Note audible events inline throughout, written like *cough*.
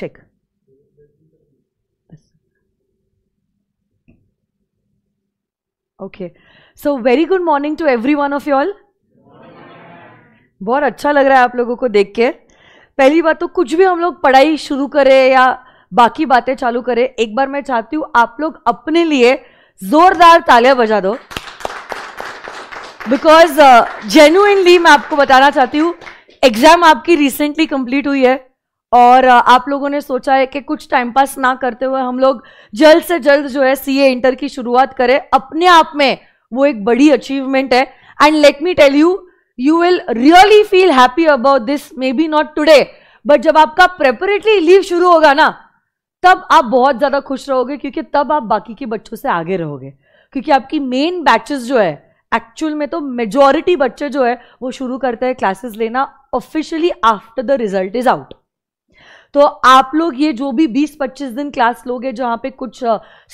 check. Okay so very good morning to every one of you all बहुत अच्छा लग रहा है आप लोगों को देख के पहली बात तो कुछ भी हम लोग पढ़ाई शुरू करें या बाकी बातें चालू करें एक बार मैं चाहती हूँ आप लोग अपने लिए जोरदार तालियां बजा दो बिकॉज जेन्यूनली uh, मैं आपको बताना चाहती हूँ एग्जाम आपकी रिसेंटली कंप्लीट हुई है और आप लोगों ने सोचा है कि कुछ टाइम पास ना करते हुए हम लोग जल्द से जल्द जो है सीए इंटर की शुरुआत करें अपने आप में वो एक बड़ी अचीवमेंट है and let me tell you you will really feel happy about this maybe not today but जब आपका प्रेपरेटरी लीव शुरू होगा ना तब आप बहुत ज़्यादा खुश रहोगे क्योंकि तब आप बाकी के बच्चों से आगे रहोगे क्योंकि आपकी मेन बैचेस जो है एक्चुअल में तो मेजोरिटी बच्चे जो है वो शुरू करते हैं क्लासेस लेना officially after the result is out तो आप लोग ये जो भी 20-25 दिन क्लास लोगे जहाँ पे कुछ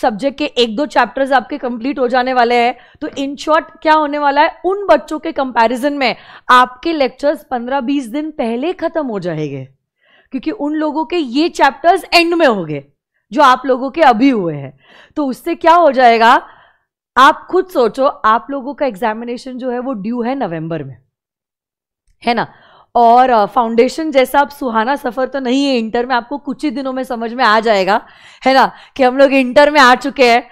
सब्जेक्ट के एक दो चैप्टर्स आपके कंप्लीट हो जाने वाले हैं तो इन शॉर्ट क्या होने वाला है उन बच्चों के कंपैरिजन में आपके लेक्चर्स 15-20 दिन पहले ख़त्म हो जाएंगे क्योंकि उन लोगों के ये चैप्टर्स एंड में हो गए जो आप लोगों के अभी हुए हैं तो उससे क्या हो जाएगा आप खुद सोचो आप लोगों का एग्जामिनेशन जो है वो ड्यू है नवंबर में है ना और फाउंडेशन जैसा आप सुहाना सफ़र तो नहीं है इंटर में आपको कुछ ही दिनों में समझ में आ जाएगा है ना कि हम लोग इंटर में आ चुके हैं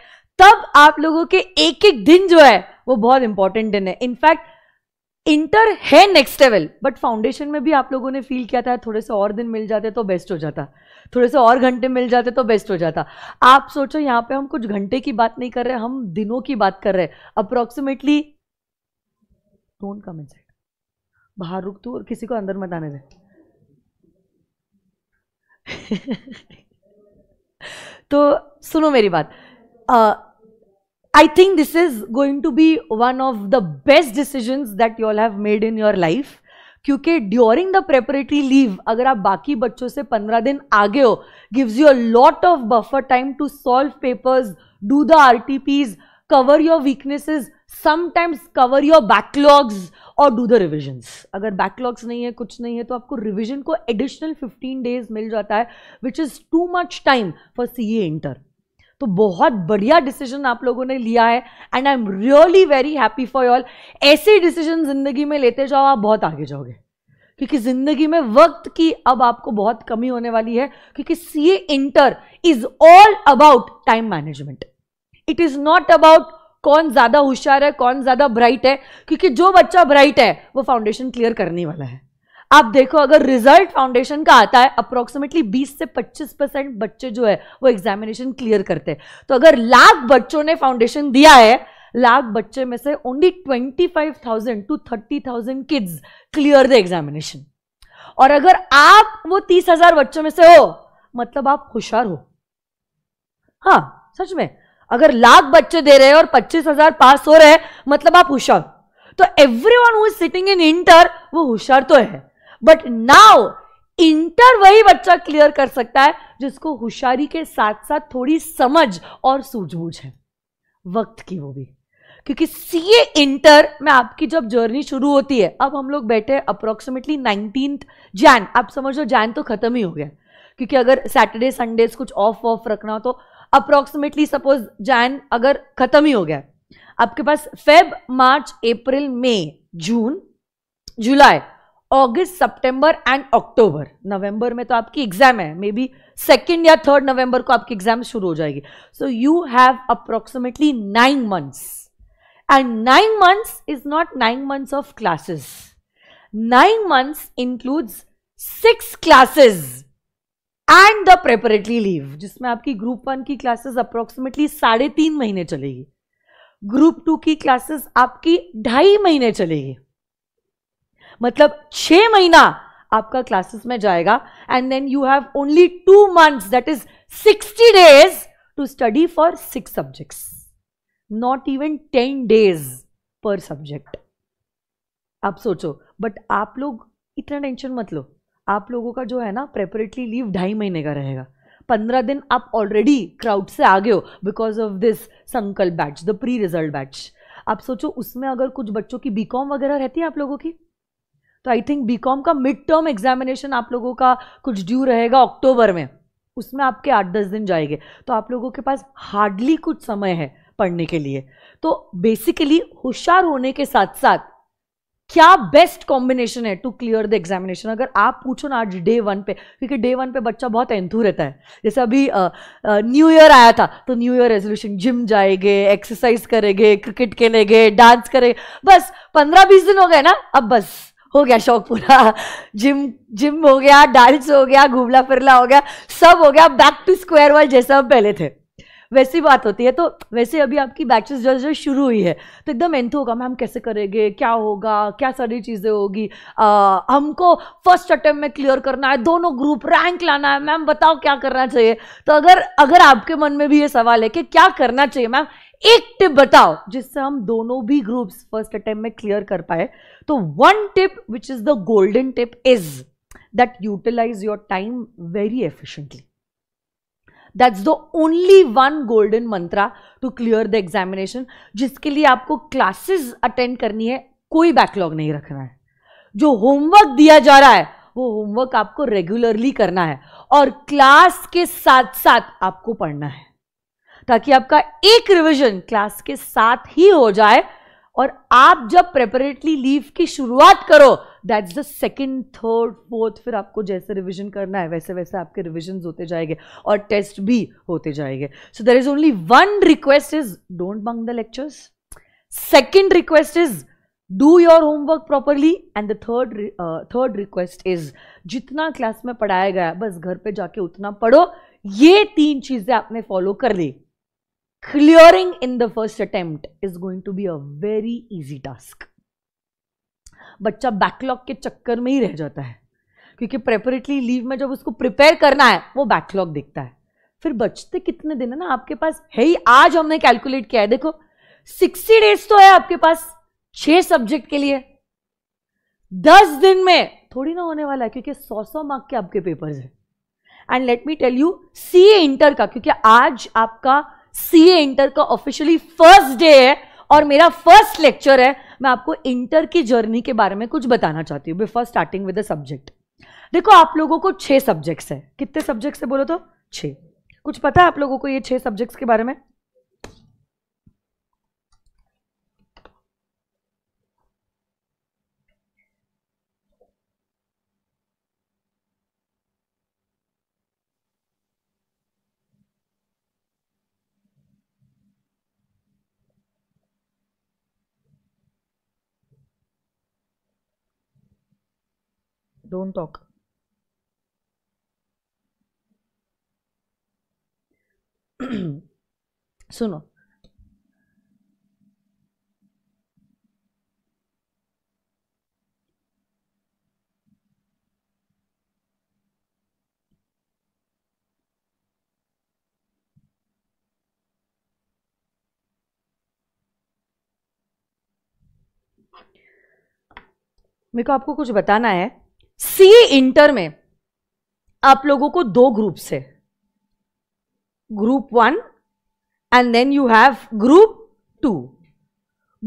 तब आप लोगों के एक एक दिन जो है वो बहुत इंपॉर्टेंट दिन है इनफैक्ट इंटर है नेक्स्ट लेवल बट फाउंडेशन में भी आप लोगों ने फील किया था थोड़े से और दिन मिल जाते तो बेस्ट हो जाता थोड़े से और घंटे मिल जाते तो बेस्ट हो जाता आप सोचो यहाँ पे हम कुछ घंटे की बात नहीं कर रहे हम दिनों की बात कर रहे हैं अप्रोक्सीमेटली डोंट कम इन बाहर रुक तू और किसी को अंदर मत आने दे *laughs* तो सुनो मेरी बात I think this is going to be one of the best decision that you all have made in your life क्योंकि ड्यूरिंग द प्रेपरेटरी लीव अगर आप बाकी बच्चों से पंद्रह दिन आगे हो gives you a lot of buffer time to solve papers do the R T Ps cover your weaknesses sometimes cover your backlogs और डू द रिविजन्स अगर बैकलॉग्स नहीं है कुछ नहीं है तो आपको रिविजन को एडिशनल फिफ्टीन डेज मिल जाता है which is too much time for C A inter तो बहुत बढ़िया डिसीजन आप लोगों ने लिया है and I am really very happy for all ऐसे डिसीजन ज़िंदगी में लेते जाओ आप बहुत आगे जाओगे क्योंकि ज़िंदगी में वक्त की अब आपको बहुत कमी होने वाली है क्योंकि C A inter is all about time management it is not about कौन ज़्यादा होशियार है कौन ज़्यादा ब्राइट है क्योंकि जो बच्चा ब्राइट है वो फाउंडेशन क्लियर करने वाला है आप देखो अगर रिजल्ट फाउंडेशन का आता है अप्रोक्सीमेटली 20 से 25 परसेंट बच्चे जो है वो एग्जामिनेशन क्लियर करते हैं तो अगर लाख बच्चों ने फाउंडेशन दिया है लाख बच्चे में से only 25,000 to 30,000 kids clear the examination और अगर आप वो 30,000 बच्चों में से हो मतलब आप होशियार हो हाँ सच में अगर लाख बच्चे दे रहे हैं और पच्चीस हजार पास हो रहे मतलब आप होशियार तो every one sitting in inter वो होशियार तो है बट नाउ इंटर वही बच्चा क्लियर कर सकता है जिसको होशियारी के साथ साथ थोड़ी समझ और सूझबूझ है वक्त की वो भी क्योंकि सीए इंटर में आपकी जब जर्नी शुरू होती है अब हम लोग बैठे अप्रोक्सीमेटली नाइनटीन जैन आप समझ लो जैन तो खत्म ही हो गया क्योंकि अगर सैटरडे संडे कुछ ऑफ ऑफ रखना हो तो अप्रोक्सीमेटली सपोज जैन अगर खत्म ही हो गया आपके पास Feb March April May June July August September and October नवंबर में तो आपकी एग्जाम है मे बी सेकेंड या थर्ड नवंबर को आपकी एग्जाम शुरू हो जाएगी so you have approximately nine months and nine months is not nine months of classes nine months includes six classes and the preparatory leave जिसमें आपकी ग्रुप वन की क्लासेस अप्रोक्सीमेटली साढ़े तीन महीने चलेगी ग्रुप टू की क्लासेस आपकी ढाई महीने चलेगी मतलब छह महीना आपका क्लासेस में जाएगा and then you have only two months that is sixty days to study for six subjects not even ten days पर सब्जेक्ट आप सोचो बट आप लोग इतना टेंशन मत लो आप लोगों का जो है ना प्रेपरेटली लीव ढाई महीने का रहेगा पंद्रह दिन आप ऑलरेडी क्राउड से आगे हो because of this Sankalp batch the pre result batch आप सोचो उसमें अगर कुछ बच्चों की बीकॉम वगैरह रहती है आप लोगों की तो आई थिंक बीकॉम का मिड टर्म एग्जामिनेशन आप लोगों का कुछ ड्यू रहेगा अक्टूबर में उसमें आपके आठ दस दिन जाएंगे तो आप लोगों के पास हार्डली कुछ समय है पढ़ने के लिए तो बेसिकली होशियार होने के साथ साथ क्या बेस्ट कॉम्बिनेशन है टू क्लियर द एग्जामिनेशन अगर आप पूछो ना आज डे वन पे क्योंकि डे वन पे बच्चा बहुत एंथू रहता है जैसे अभी न्यू ईयर आया था तो न्यू ईयर रेजोल्यूशन जिम जाएंगे एक्सरसाइज करेंगे क्रिकेट खेलेंगे डांस करेंगे बस पंद्रह बीस दिन हो गए ना अब बस हो गया शौक पूरा जिम जिम हो गया डांस हो गया घूमला फिरला हो गया सब हो गया बैक टू स्क्वायर वाल जैसा हम पहले थे वैसी बात होती है तो वैसे अभी आपकी बैचेस जो जो शुरू हुई है तो एकदम एंथ होगा मैम कैसे करेंगे क्या होगा क्या सारी चीज़ें होगी हमको फर्स्ट अटैम्प्ट में क्लियर करना है दोनों ग्रुप रैंक लाना है मैम बताओ क्या करना चाहिए तो अगर अगर आपके मन में भी ये सवाल है कि क्या करना चाहिए मैम एक टिप बताओ जिससे हम दोनों भी ग्रुप्स फर्स्ट अटेम्प्ट में क्लियर कर पाए तो one tip which is the golden tip is that utilize your time very efficiently that's the only one golden mantra to clear the examination जिसके लिए आपको क्लासेस अटेंड करनी है कोई बैकलॉग नहीं रखना है जो होमवर्क दिया जा रहा है वो होमवर्क आपको रेगुलरली करना है और क्लास के साथ साथ आपको पढ़ना है ताकि आपका एक रिवीजन क्लास के साथ ही हो जाए और आप जब प्रेपरेटली लीव की शुरुआत करो that's the second third fourth फिर आपको जैसे रिविजन करना है वैसे वैसे आपके रिविजन होते जाएंगे और टेस्ट भी होते जाएंगे so there is only one request is don't bunk the lectures second request is do your homework properly and the third third request is जितना क्लास में पढ़ाया गया बस घर पर जाके उतना पढ़ो ये तीन चीजें आपने फॉलो कर ली clearing in the first attempt is going to be a very easy task बच्चा बैकलॉग के चक्कर में ही रह जाता है क्योंकि प्रेपरेटली लीव में जब उसको प्रिपेयर करना है वो बैकलॉग दिखता है फिर बचते कितने दिन है ना आपके पास है ही आज हमने कैलकुलेट किया है देखो सिक्सटी डेज तो है आपके पास छह सब्जेक्ट के लिए दस दिन में थोड़ी ना होने वाला है क्योंकि सौ सौ मार्क के आपके पेपर्स हैं and let me tell you C A inter का क्योंकि आज आपका सी ए इंटर का ऑफिशियली फर्स्ट डे है और मेरा फर्स्ट लेक्चर है मैं आपको इंटर की जर्नी के बारे में कुछ बताना चाहती हूँ before starting with the subject देखो आप लोगों को छह सब्जेक्ट्स है कितने सब्जेक्ट्स है बोलो तो छे कुछ पता है आप लोगों को ये छह सब्जेक्ट्स के बारे में don't talk *clears throat* सुनो मेरे को आपको कुछ बताना है सी इंटर में आप लोगों को दो ग्रुप्स है group one and then you have group two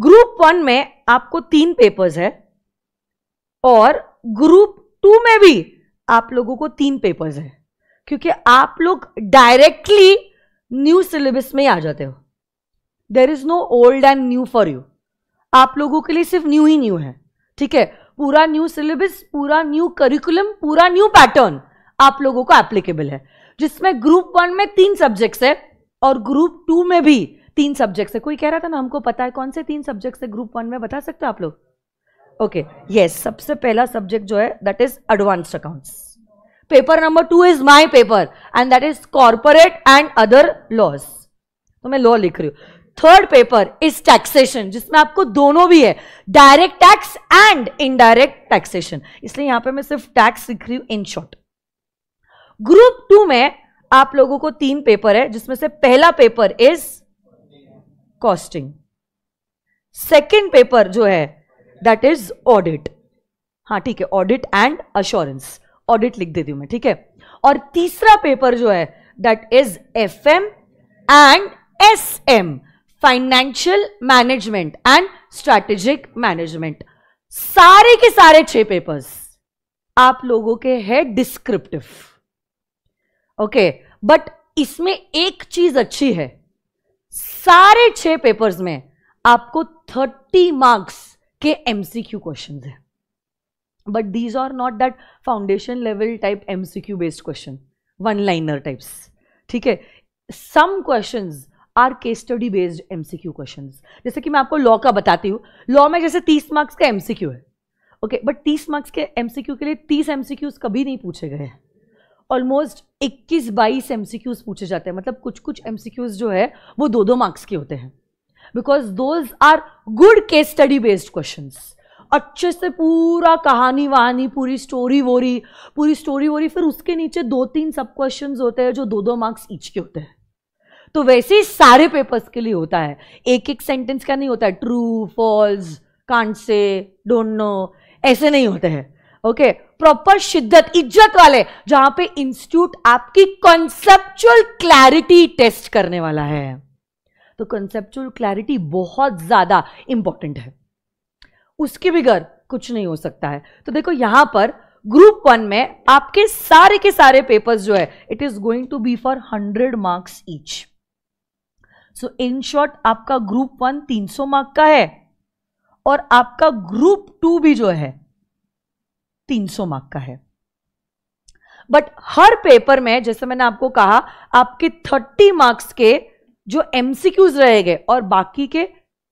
group one में आपको तीन पेपर्स है और ग्रुप टू में भी आप लोगों को तीन पेपर्स है क्योंकि आप लोग डायरेक्टली न्यू सिलेबस में ही आ जाते हो there is no old and new for you आप लोगों के लिए सिर्फ न्यू ही न्यू है ठीक है पूरा न्यू सिलेबस पूरा न्यू करिकुलम पूरा न्यू पैटर्न आप लोगों को एप्लीकेबल है जिसमें ग्रुप वन में तीन सब्जेक्ट्स है और ग्रुप टू में भी तीन सब्जेक्ट्स है कोई कह रहा था ना हमको पता है कौन से तीन सब्जेक्ट्स है ग्रुप वन में बता सकते हो आप लोग ओके okay, यस yes, सबसे पहला सब्जेक्ट जो है that is advanced accounts paper number two is my paper and that is corporate and other laws तो मैं लॉ लिख रही हूं थर्ड पेपर इज टैक्सेशन जिसमें आपको दोनों भी है direct tax and indirect taxation इसलिए यहां पे मैं सिर्फ टैक्स लिख रही हूं इन शॉर्ट ग्रुप टू में आप लोगों को तीन पेपर है जिसमें से पहला paper is costing second paper जो है दैट इज ऑडिट हाँ ठीक है ऑडिट एंड अश्योरेंस ऑडिट लिख देती हूं मैं ठीक है और तीसरा पेपर जो है that is F M and S M financial management and strategic management सारे के सारे छह पेपर्स आप लोगों के है डिस्क्रिप्टिव ओके बट इसमें एक चीज अच्छी है सारे छह पेपर्स में आपको थर्टी मार्क्स के एमसीक्यू क्वेश्चन है but these are not that foundation level type MCQ based question one liner types ठीक है some questions are case study based MCQ questions जैसे कि मैं आपको लॉ का बताती हूँ लॉ में जैसे तीस मार्क्स का एमसीक्यू है ओके बट तीस मार्क्स के एमसीक्यू के लिए तीस एमसीक्यूज कभी नहीं पूछे गए हैं ऑलमोस्ट 21 बाईस एम पूछे जाते हैं मतलब कुछ कुछ एम जो है वो दो दो मार्क्स के होते हैं because those are good case study based question अच्छे से पूरा कहानी वहानी पूरी स्टोरी वोरी पूरी स्टोरी वोरी फिर उसके नीचे दो तीन सब क्वेश्चन होते हैं जो दो दो मार्क्स ईच के होते हैं तो वैसे ही सारे पेपर्स के लिए होता है एक एक सेंटेंस का नहीं होता है true false can't say don't know ऐसे नहीं होते हैं ओके प्रॉपर शिद्दत इज्जत वाले जहां पे इंस्टीट्यूट आपकी कॉन्सेप्चुअल क्लैरिटी टेस्ट करने वाला है तो कॉन्सेप्चुअल क्लैरिटी बहुत ज्यादा इंपॉर्टेंट है उसके बिगर कुछ नहीं हो सकता है तो देखो यहां पर ग्रुप वन में आपके सारे के सारे पेपर्स जो है it is going to be for hundred marks each so in short आपका ग्रुप वन 300 मार्क का है और आपका ग्रुप टू भी जो है 300 मार्क का है बट हर पेपर में जैसे मैंने आपको कहा आपके 30 मार्क्स के जो एमसीक्यूज रहेंगे और बाकी के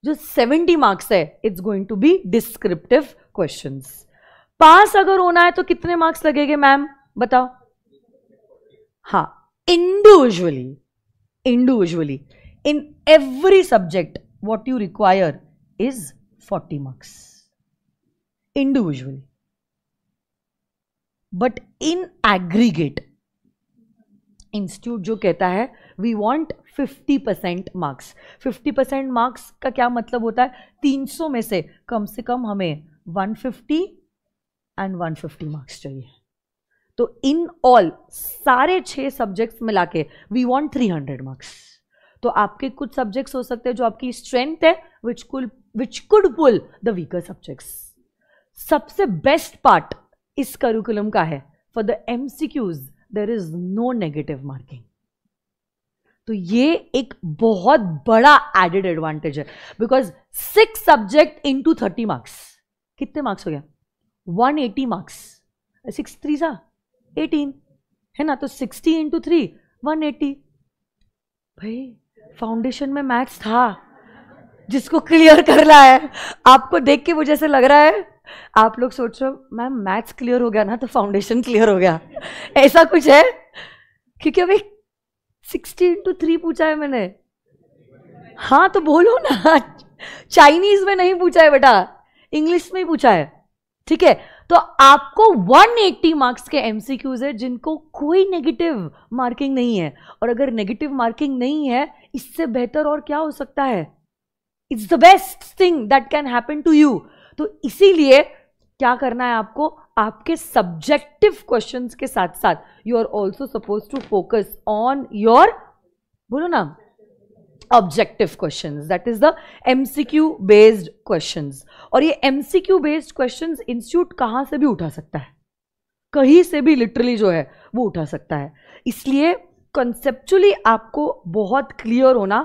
जो 70 मार्क्स है it's going to be descriptive question pass अगर होना है तो कितने मार्क्स लगेंगे मैम बताओ हाँ individually individually in every subject what you require is 40 marks individual but in aggregate institute जो कहता है we want 50 percent marks 50 percent marks का क्या मतलब होता है 300 में से कम से कम हमें 150 एंड 150 मार्क्स चाहिए तो इन ऑल सारे छह सब्जेक्ट्स मिला के वी थ्री 300 मार्क्स तो आपके कुछ सब्जेक्ट्स हो सकते हैं जो आपकी स्ट्रेंथ है which could which could pull the weaker subjects सबसे बेस्ट पार्ट इस करिकुलम का है for the M C Qs there is no negative marking तो ये एक बहुत बड़ा एडेड एडवांटेज है because six subject into thirty marks कितने मार्क्स हो गया one eighty marks six three सा एटीन है ना तो sixty into three one eighty भाई फाउंडेशन में मैथ्स था जिसको क्लियर कर रहा है आपको देख के मुझे ऐसे लग रहा है आप लोग सोच रहे हो मैम मैथ्स क्लियर हो गया ना तो फाउंडेशन क्लियर हो गया ऐसा कुछ है क्योंकि अभी सिक्सटी इंटू थ्री पूछा है मैंने हाँ तो बोलो ना चाइनीज में नहीं पूछा है बेटा इंग्लिश में ही पूछा है ठीक है तो आपको 180 मार्क्स के एमसीक्यूज है जिनको कोई नेगेटिव मार्किंग नहीं है और अगर नेगेटिव मार्किंग नहीं है इससे बेहतर और क्या हो सकता है it's the best thing that can happen to you तो इसीलिए क्या करना है आपको आपके सब्जेक्टिव क्वेश्चंस के साथ साथ you are also suppose to focus on your बोलो ना objective question that is the MCQ based question और ये एमसीक्यू बेस्ड क्वेश्चन इंस्टीट्यूट कहाँ से भी उठा सकता है कहीं से भी लिटरली जो है वो उठा सकता है इसलिए कॉन्सेप्चुअली आपको बहुत क्लियर होना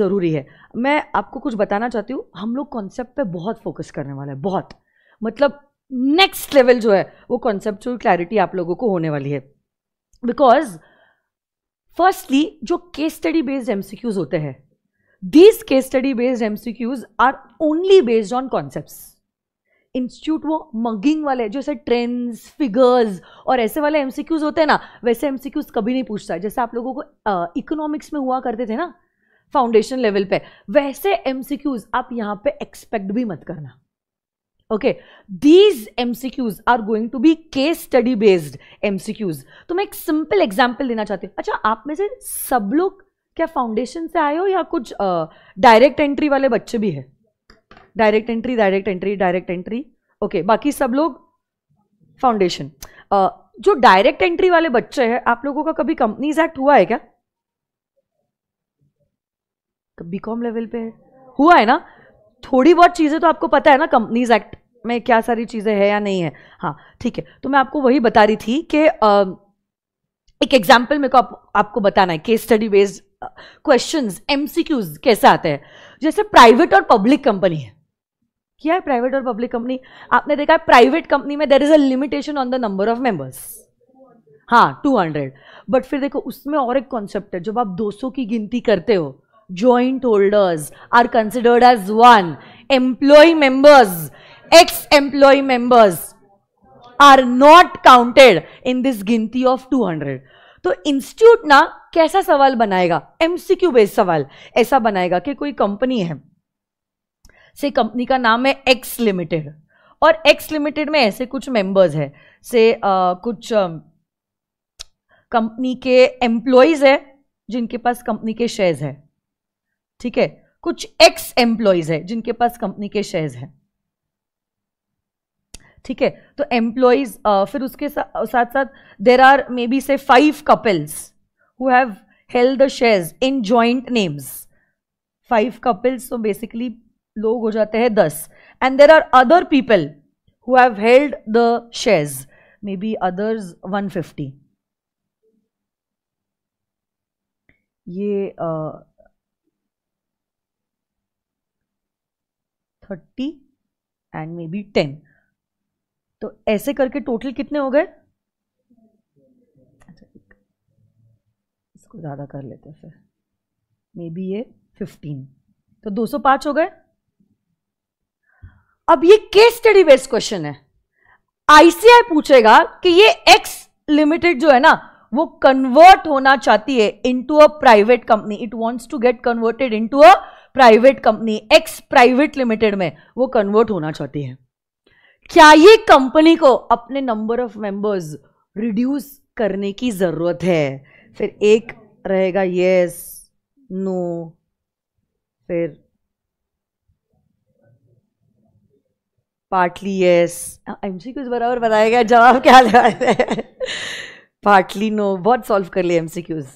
ज़रूरी है मैं आपको कुछ बताना चाहती हूँ हम लोग कॉन्सेप्ट पे बहुत फोकस करने वाले हैं बहुत मतलब नेक्स्ट लेवल जो है वो कॉन्सेप्चुअल क्लैरिटी आप लोगों को होने वाली है बिकॉज फर्स्टली जो केस स्टडी बेस्ड एमसीक्यूज होते हैं these case study based MCQs are only based on concept institute वो मगिंग वाले जैसे ट्रेंड्स फिगर्स और ऐसे वाले एमसीक्यूज होते हैं ना वैसे एमसीक्यूज कभी नहीं पूछता जैसे आप लोगों को इकोनॉमिक्स में हुआ करते थे ना फाउंडेशन लेवल पे वैसे एमसीक्यूज आप यहाँ पे एक्सपेक्ट भी मत करना okay these MCQs are going to be case study based MCQs तो मैं एक सिंपल एग्जाम्पल देना चाहती हूँ अच्छा आप में से सब लोग क्या फाउंडेशन से आए हो या कुछ डायरेक्ट एंट्री वाले बच्चे भी है direct entry direct entry direct entry okay बाकी सब लोग फाउंडेशन uh, जो डायरेक्ट एंट्री वाले बच्चे हैं आप लोगों का कभी कंपनीज एक्ट हुआ है क्या बी कॉम लेवल पे हुआ है ना थोड़ी बहुत चीज़ें तो आपको पता है ना कंपनीज एक्ट में क्या सारी चीज़ें है या नहीं है हाँ ठीक है तो मैं आपको वही बता रही थी कि एक एग्जाम्पल मेरे को आप, आपको बताना है case study based question M कैसे आते हैं जैसे प्राइवेट और पब्लिक कंपनी है क्या है प्राइवेट और पब्लिक कंपनी आपने देखा है प्राइवेट कंपनी में there is a limitation on the number of members हाँ 200 बट फिर देखो उसमें और एक कॉन्सेप्ट है जब आप 200 की गिनती करते हो joint holders are considered as one employee members ex-employee members are not counted in this गिनती of 200 तो इंस्टीट्यूट ना कैसा सवाल बनाएगा एमसीक्यू based सवाल ऐसा बनाएगा कि कोई कंपनी है से कंपनी का नाम है एक्स लिमिटेड और एक्स लिमिटेड में ऐसे कुछ मेंबर्स हैं से आ, कुछ कंपनी के एम्प्लॉयज है जिनके पास कंपनी के शेयर्स है ठीक है कुछ एक्स एम्प्लॉयज है जिनके पास कंपनी के शेयर्स हैं ठीक है तो एम्प्लॉयज फिर उसके साथ साथ there are maybe say five couples who have held the shares in joint names five couples तो बेसिकली लोग हो जाते हैं दस and there are other people who have held the shares maybe others one fifty ये thirty and maybe ten तो ऐसे करके टोटल कितने हो गए अच्छा, इसको ज़्यादा कर लेते फिर मे बी ये फिफ्टीन तो 205 हो गए अब ये केस स्टडी बेस्ड क्वेश्चन है आईसीआई पूछेगा कि ये एक्स लिमिटेड जो है ना वो कन्वर्ट होना चाहती है into a private company it wants to get converted into a private company X private limited में वो कन्वर्ट होना चाहती है क्या ये कंपनी को अपने नंबर ऑफ मेंबर्स रिड्यूस करने की जरूरत है फिर एक रहेगा यस नो फिर पार्टली यस एमसी क्यूज बराबर बताया गया जवाब क्या लगा पार्टली नो बहुत सॉल्व कर लिया एमसी क्यूज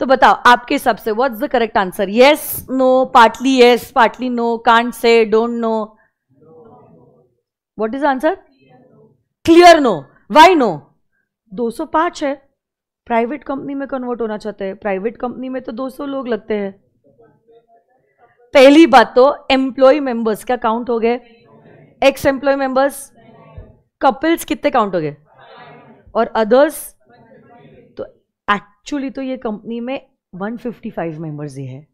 तो बताओ आपके हिसाब से what's the correct answer yes no partly yes partly no can't say don't know what is answer clear no why no 205 है प्राइवेट कंपनी में कन्वर्ट होना चाहते हैं प्राइवेट कंपनी में तो 200 लोग लगते हैं पहली बात तो एम्प्लॉय मेंबर्स क्या काउंट हो गए एक्स एम्प्लॉय मेंबर्स कपल्स कितने काउंट हो गए और अदर्स तो एक्चुअली तो ये कंपनी में 155 मेंबर्स ही है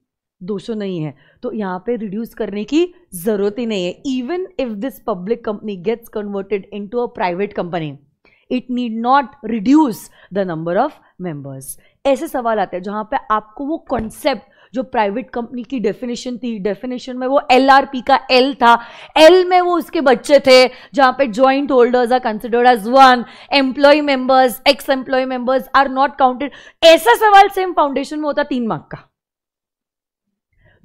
200 नहीं है तो यहाँ पे रिड्यूस करने की ज़रूरत ही नहीं है even if this public company gets converted into a private company it need not reduce the number of members ऐसे सवाल आते हैं जहाँ पे आपको वो कॉन्सेप्ट जो प्राइवेट कंपनी की डेफिनेशन थी डेफिनेशन में वो एल का एल था एल में वो उसके बच्चे थे जहाँ पे joint holders are considered as one employee members ex employee members are not counted ऐसा सवाल सेम फाउंडेशन में होता तीन मार्क का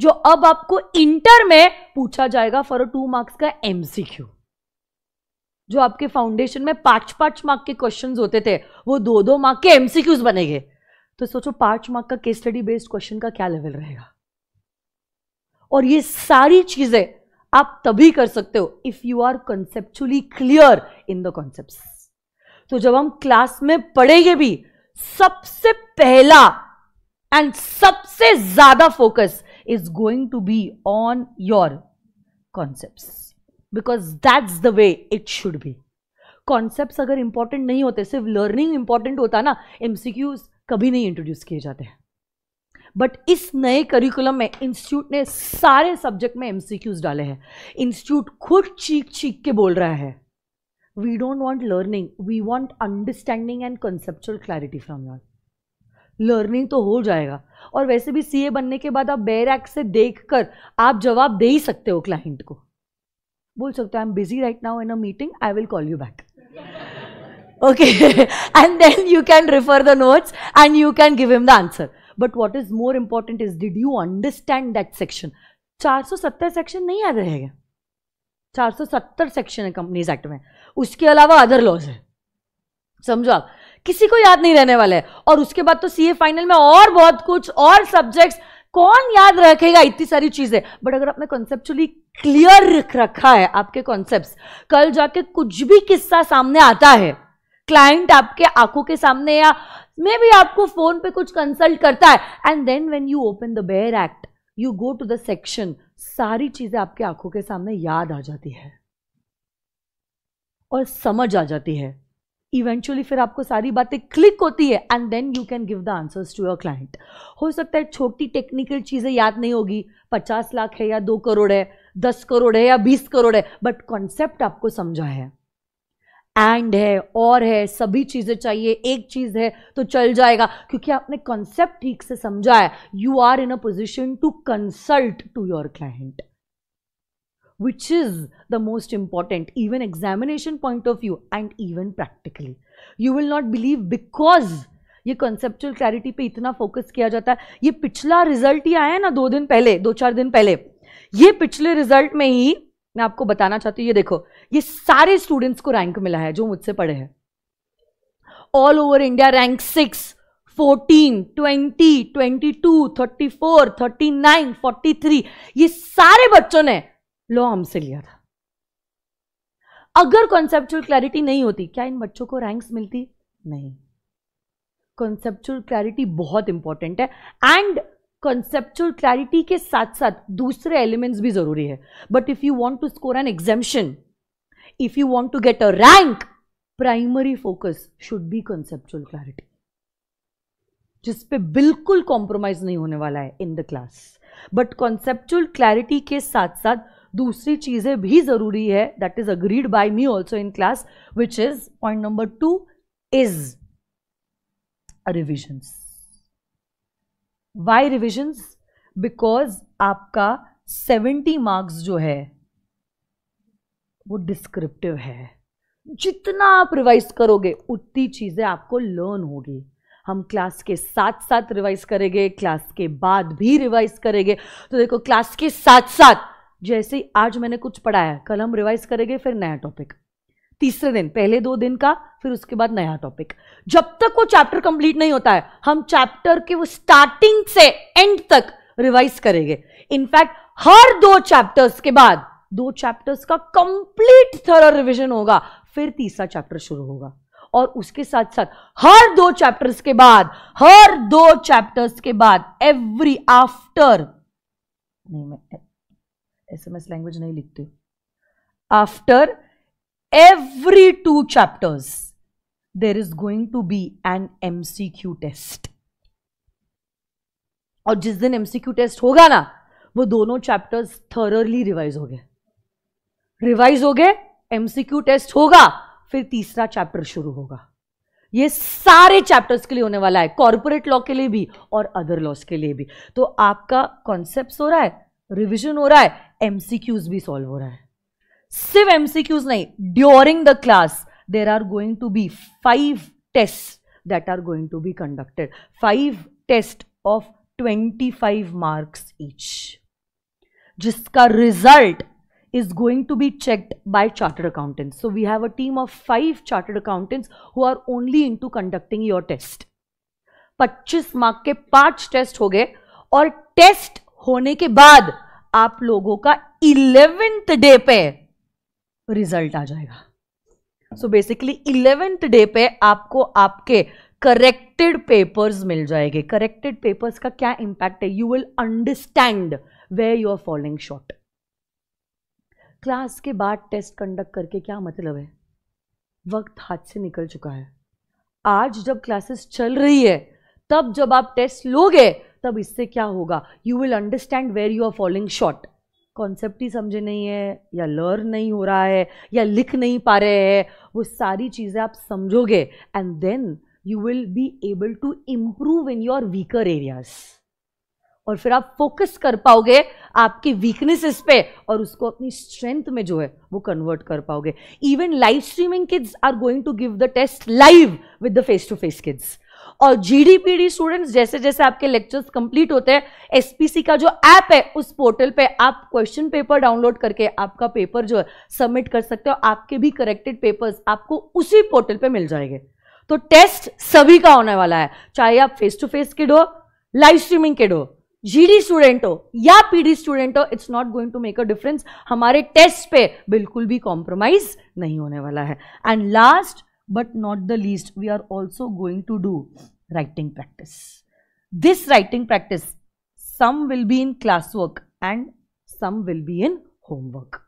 जो अब आपको इंटर में पूछा जाएगा फॉर टू मार्क्स का एमसीक्यू जो आपके फाउंडेशन में पांच पांच मार्क के क्वेश्चन होते थे वो दो दो मार्क के एमसीक्यूज बनेंगे तो सोचो पांच मार्क का केस स्टडी बेस्ड क्वेश्चन का क्या लेवल रहेगा और ये सारी चीजें आप तभी कर सकते हो if you are conceptually clear in the concept तो जब हम क्लास में पढ़ेंगे भी सबसे पहला एंड सबसे ज्यादा focus is going to be on your concept because that's the way it should be concept अगर इंपॉर्टेंट नहीं होते सिर्फ लर्निंग इंपॉर्टेंट होता ना mcqs कभी नहीं इंट्रोड्यूस किए जाते हैं बट इस नए करिकुलम में इंस्टीट्यूट ने सारे सब्जेक्ट में एमसीक्यूज डाले हैं इंस्टीट्यूट खुद चीख चीख के बोल रहा है we don't want learning we want understanding and conceptual clarity from your learning तो हो जाएगा और वैसे भी सीए बनने के बाद आप बेर एक्ट से देख कर आप जवाब दे ही सकते हो क्लाइंट को बोल सकते हो I am busy right now in a meeting I will call you back okay and then you can refer the notes and you can give him the answer but what is more important is did you understand that section 470 section नहीं याद रहेगा चार सत्तर section है companies act में उसके अलावा other laws है समझो आप किसी को याद नहीं रहने वाला है और उसके बाद तो सीए फाइनल में और बहुत कुछ और सब्जेक्ट्स कौन याद रखेगा इतनी सारी चीजें बट अगर आपने कॉन्सेप्चुअली क्लियर रखा है आपके कॉन्सेप्ट कल जाके कुछ भी किस्सा सामने आता है क्लाइंट आपके आंखों के सामने या मे भी आपको फोन पे कुछ कंसल्ट करता है and then when you open the bare act you go to the section सारी चीजें आपके आंखों के सामने याद आ जाती है और समझ आ जाती है इवेंचुअली फिर आपको सारी बातें क्लिक होती है and then you can give the answers to your client हो सकता है छोटी टेक्निकल चीज़ें याद नहीं होगी पचास लाख है या दो करोड़ है दस करोड़ है या बीस करोड़ है बट कॉन्सेप्ट आपको समझा है एंड है और है सभी चीज़ें चाहिए एक चीज़ है तो चल जाएगा क्योंकि आपने कॉन्सेप्ट ठीक से समझा है you are in a position to consult to your client which is the most important even examination point of view and even practically you will not believe because ये कॉन्सेप्चुअल क्लैरिटी पे इतना focus किया जाता है ये पिछला result ही आया ना दो दिन पहले दो चार दिन पहले ये पिछले रिजल्ट में ही मैं आपको बताना चाहती हूँ ये देखो ये सारे स्टूडेंट्स को रैंक मिला है जो मुझसे पढ़े हैं all over India rank six fourteen twenty twenty two thirty four thirty nine forty three ये सारे बच्चों ने लो हमसे लिया था अगर कॉन्सेप्चुअल क्लैरिटी नहीं होती क्या इन बच्चों को रैंक्स मिलती नहीं कॉन्सेप्चुअल क्लैरिटी बहुत इंपॉर्टेंट है एंड कॉन्सेप्चुअल क्लैरिटी के साथ साथ दूसरे एलिमेंट्स भी जरूरी है but if you want to score an examination if you want to get a rank primary focus should be conceptual clarity जिस पे बिल्कुल कॉम्प्रोमाइज नहीं होने वाला है in the class but conceptual clarity के साथ साथ दूसरी चीज़ें भी ज़रूरी है that is agreed by me also in class which is point number two is revisions why revisions because आपका सेवेंटी मार्क्स जो है वो डिस्क्रिप्टिव है जितना आप रिवाइज करोगे उतनी चीज़ें आपको लर्न होगी हम क्लास के साथ साथ रिवाइज करेंगे क्लास के बाद भी रिवाइज करेंगे तो देखो क्लास के साथ साथ जैसे आज मैंने कुछ पढ़ाया कल हम रिवाइज करेंगे फिर नया टॉपिक तीसरे दिन पहले दो दिन का फिर उसके बाद नया टॉपिक जब तक वो चैप्टर कंप्लीट नहीं होता है हम चैप्टर के वो स्टार्टिंग से एंड तक रिवाइज करेंगे इनफैक्ट हर दो चैप्टर्स के बाद दो चैप्टर्स का कंप्लीट थर रिविजन होगा फिर तीसरा चैप्टर शुरू होगा और उसके साथ साथ हर दो चैप्टर्स के बाद हर दो चैप्टर्स के बाद एवरी आफ्टर नहीं मैं ऐसे लैंग्वेज नहीं लिखती after every two chapters there is going to be an M C Q test और जिस दिन एम सी क्यू टेस्ट होगा ना वो दोनों चैप्टर्स थरली रिवाइज हो गए रिवाइज हो गए एमसीक्यू टेस्ट होगा फिर तीसरा चैप्टर शुरू होगा ये सारे चैप्टर्स के लिए होने वाला है कॉर्पोरेट लॉ के लिए भी और अदर लॉस के लिए भी तो आपका कॉन्सेप्ट हो रहा है रिविजन हो रहा है एमसीक्यूज भी सॉल्व हो रहा है सिर्फ एमसीक्यूज नहीं during the class there are going to be five test that are going to be conducted five test of twenty five marks each जिसका result is going to be checked by chartered accountants. So we have a team of five chartered accountants who are only into conducting your test. 25 mark के पांच test हो गए और test होने के बाद आप लोगों का इलेवेंथ डे पे रिजल्ट आ जाएगा सो बेसिकली इलेवेंथ डे पे आपको आपके करेक्टेड पेपर्स मिल जाएंगे करेक्टेड पेपर्स का क्या इंपैक्ट है you will understand where you are following short class के बाद टेस्ट कंडक्ट करके क्या मतलब है वक्त हाथ से निकल चुका है आज जब क्लासेस चल रही है तब जब आप टेस्ट लोगे तब इससे क्या होगा you will understand where you are following short concept ही समझे नहीं है या लर्न नहीं हो रहा है या लिख नहीं पा रहे हैं वो सारी चीज़ें आप समझोगे and then you will be able to improve in your weaker areas और फिर आप फोकस कर पाओगे आपकी वीकनेसेस पे और उसको अपनी स्ट्रेंथ में जो है वो कन्वर्ट कर पाओगे even live streaming kids are going to give the test live with the face to face kids और जीडीपीडी स्टूडेंट्स जैसे जैसे आपके लेक्चर्स कंप्लीट होते हैं एसपीसी का जो ऐप है उस पोर्टल पे आप क्वेश्चन पेपर डाउनलोड करके आपका पेपर जो है सबमिट कर सकते हो आपके भी करेक्टेड पेपर्स आपको उसी पोर्टल पे मिल जाएंगे तो टेस्ट सभी का होने वाला है चाहे आप फेस टू फेस किड हो लाइव स्ट्रीमिंग किड हो जीडी स्टूडेंट हो या पीडी स्टूडेंट हो it's not going to make a difference हमारे टेस्ट पे बिल्कुल भी कॉम्प्रोमाइज नहीं होने वाला है and last but not the least, we are also going to do writing practice. This writing practice, some will be in classwork and some will be in homework.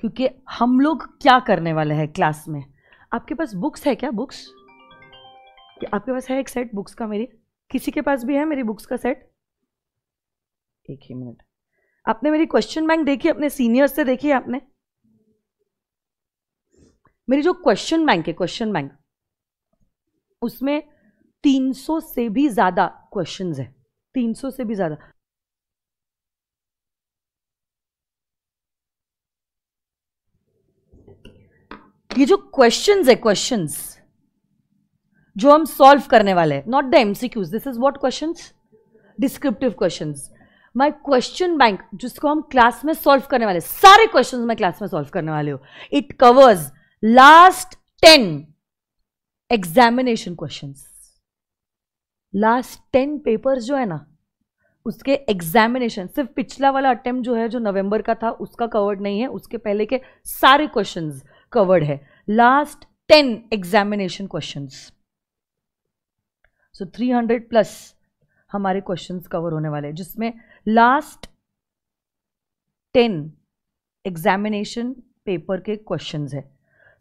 क्योंकि हम लोग क्या करने वाले हैं क्लास में आपके पास बुक्स है क्या बुक्स क्या आपके पास है एक सेट बुक्स का मेरी किसी के पास भी है मेरी बुक्स का सेट एक ही मिनट आपने मेरी क्वेश्चन बैंक देखी अपने सीनियर्स से देखी आपने मेरी जो क्वेश्चन बैंक है क्वेश्चन बैंक उसमें 300 से भी ज़्यादा क्वेश्चंस है 300 से भी ज़्यादा ये जो क्वेश्चंस है क्वेश्चंस जो हम सॉल्व करने वाले हैं not the MCQs this is what questions descriptive questions my question bank जिसको हम क्लास में सॉल्व करने वाले सारे क्वेश्चंस मैं क्लास में सॉल्व करने वाले हो it covers last ten examination question last ten paper जो है ना उसके एग्जामिनेशन सिर्फ पिछला वाला अटेम्प्ट जो है जो नवंबर का था उसका कवर्ड नहीं है उसके पहले के सारे क्वेश्चन कवर्ड है last ten examination question so three hundred plus हमारे क्वेश्चन कवर होने वाले हैं जिसमें लास्ट टेन एग्जामिनेशन पेपर के क्वेश्चन है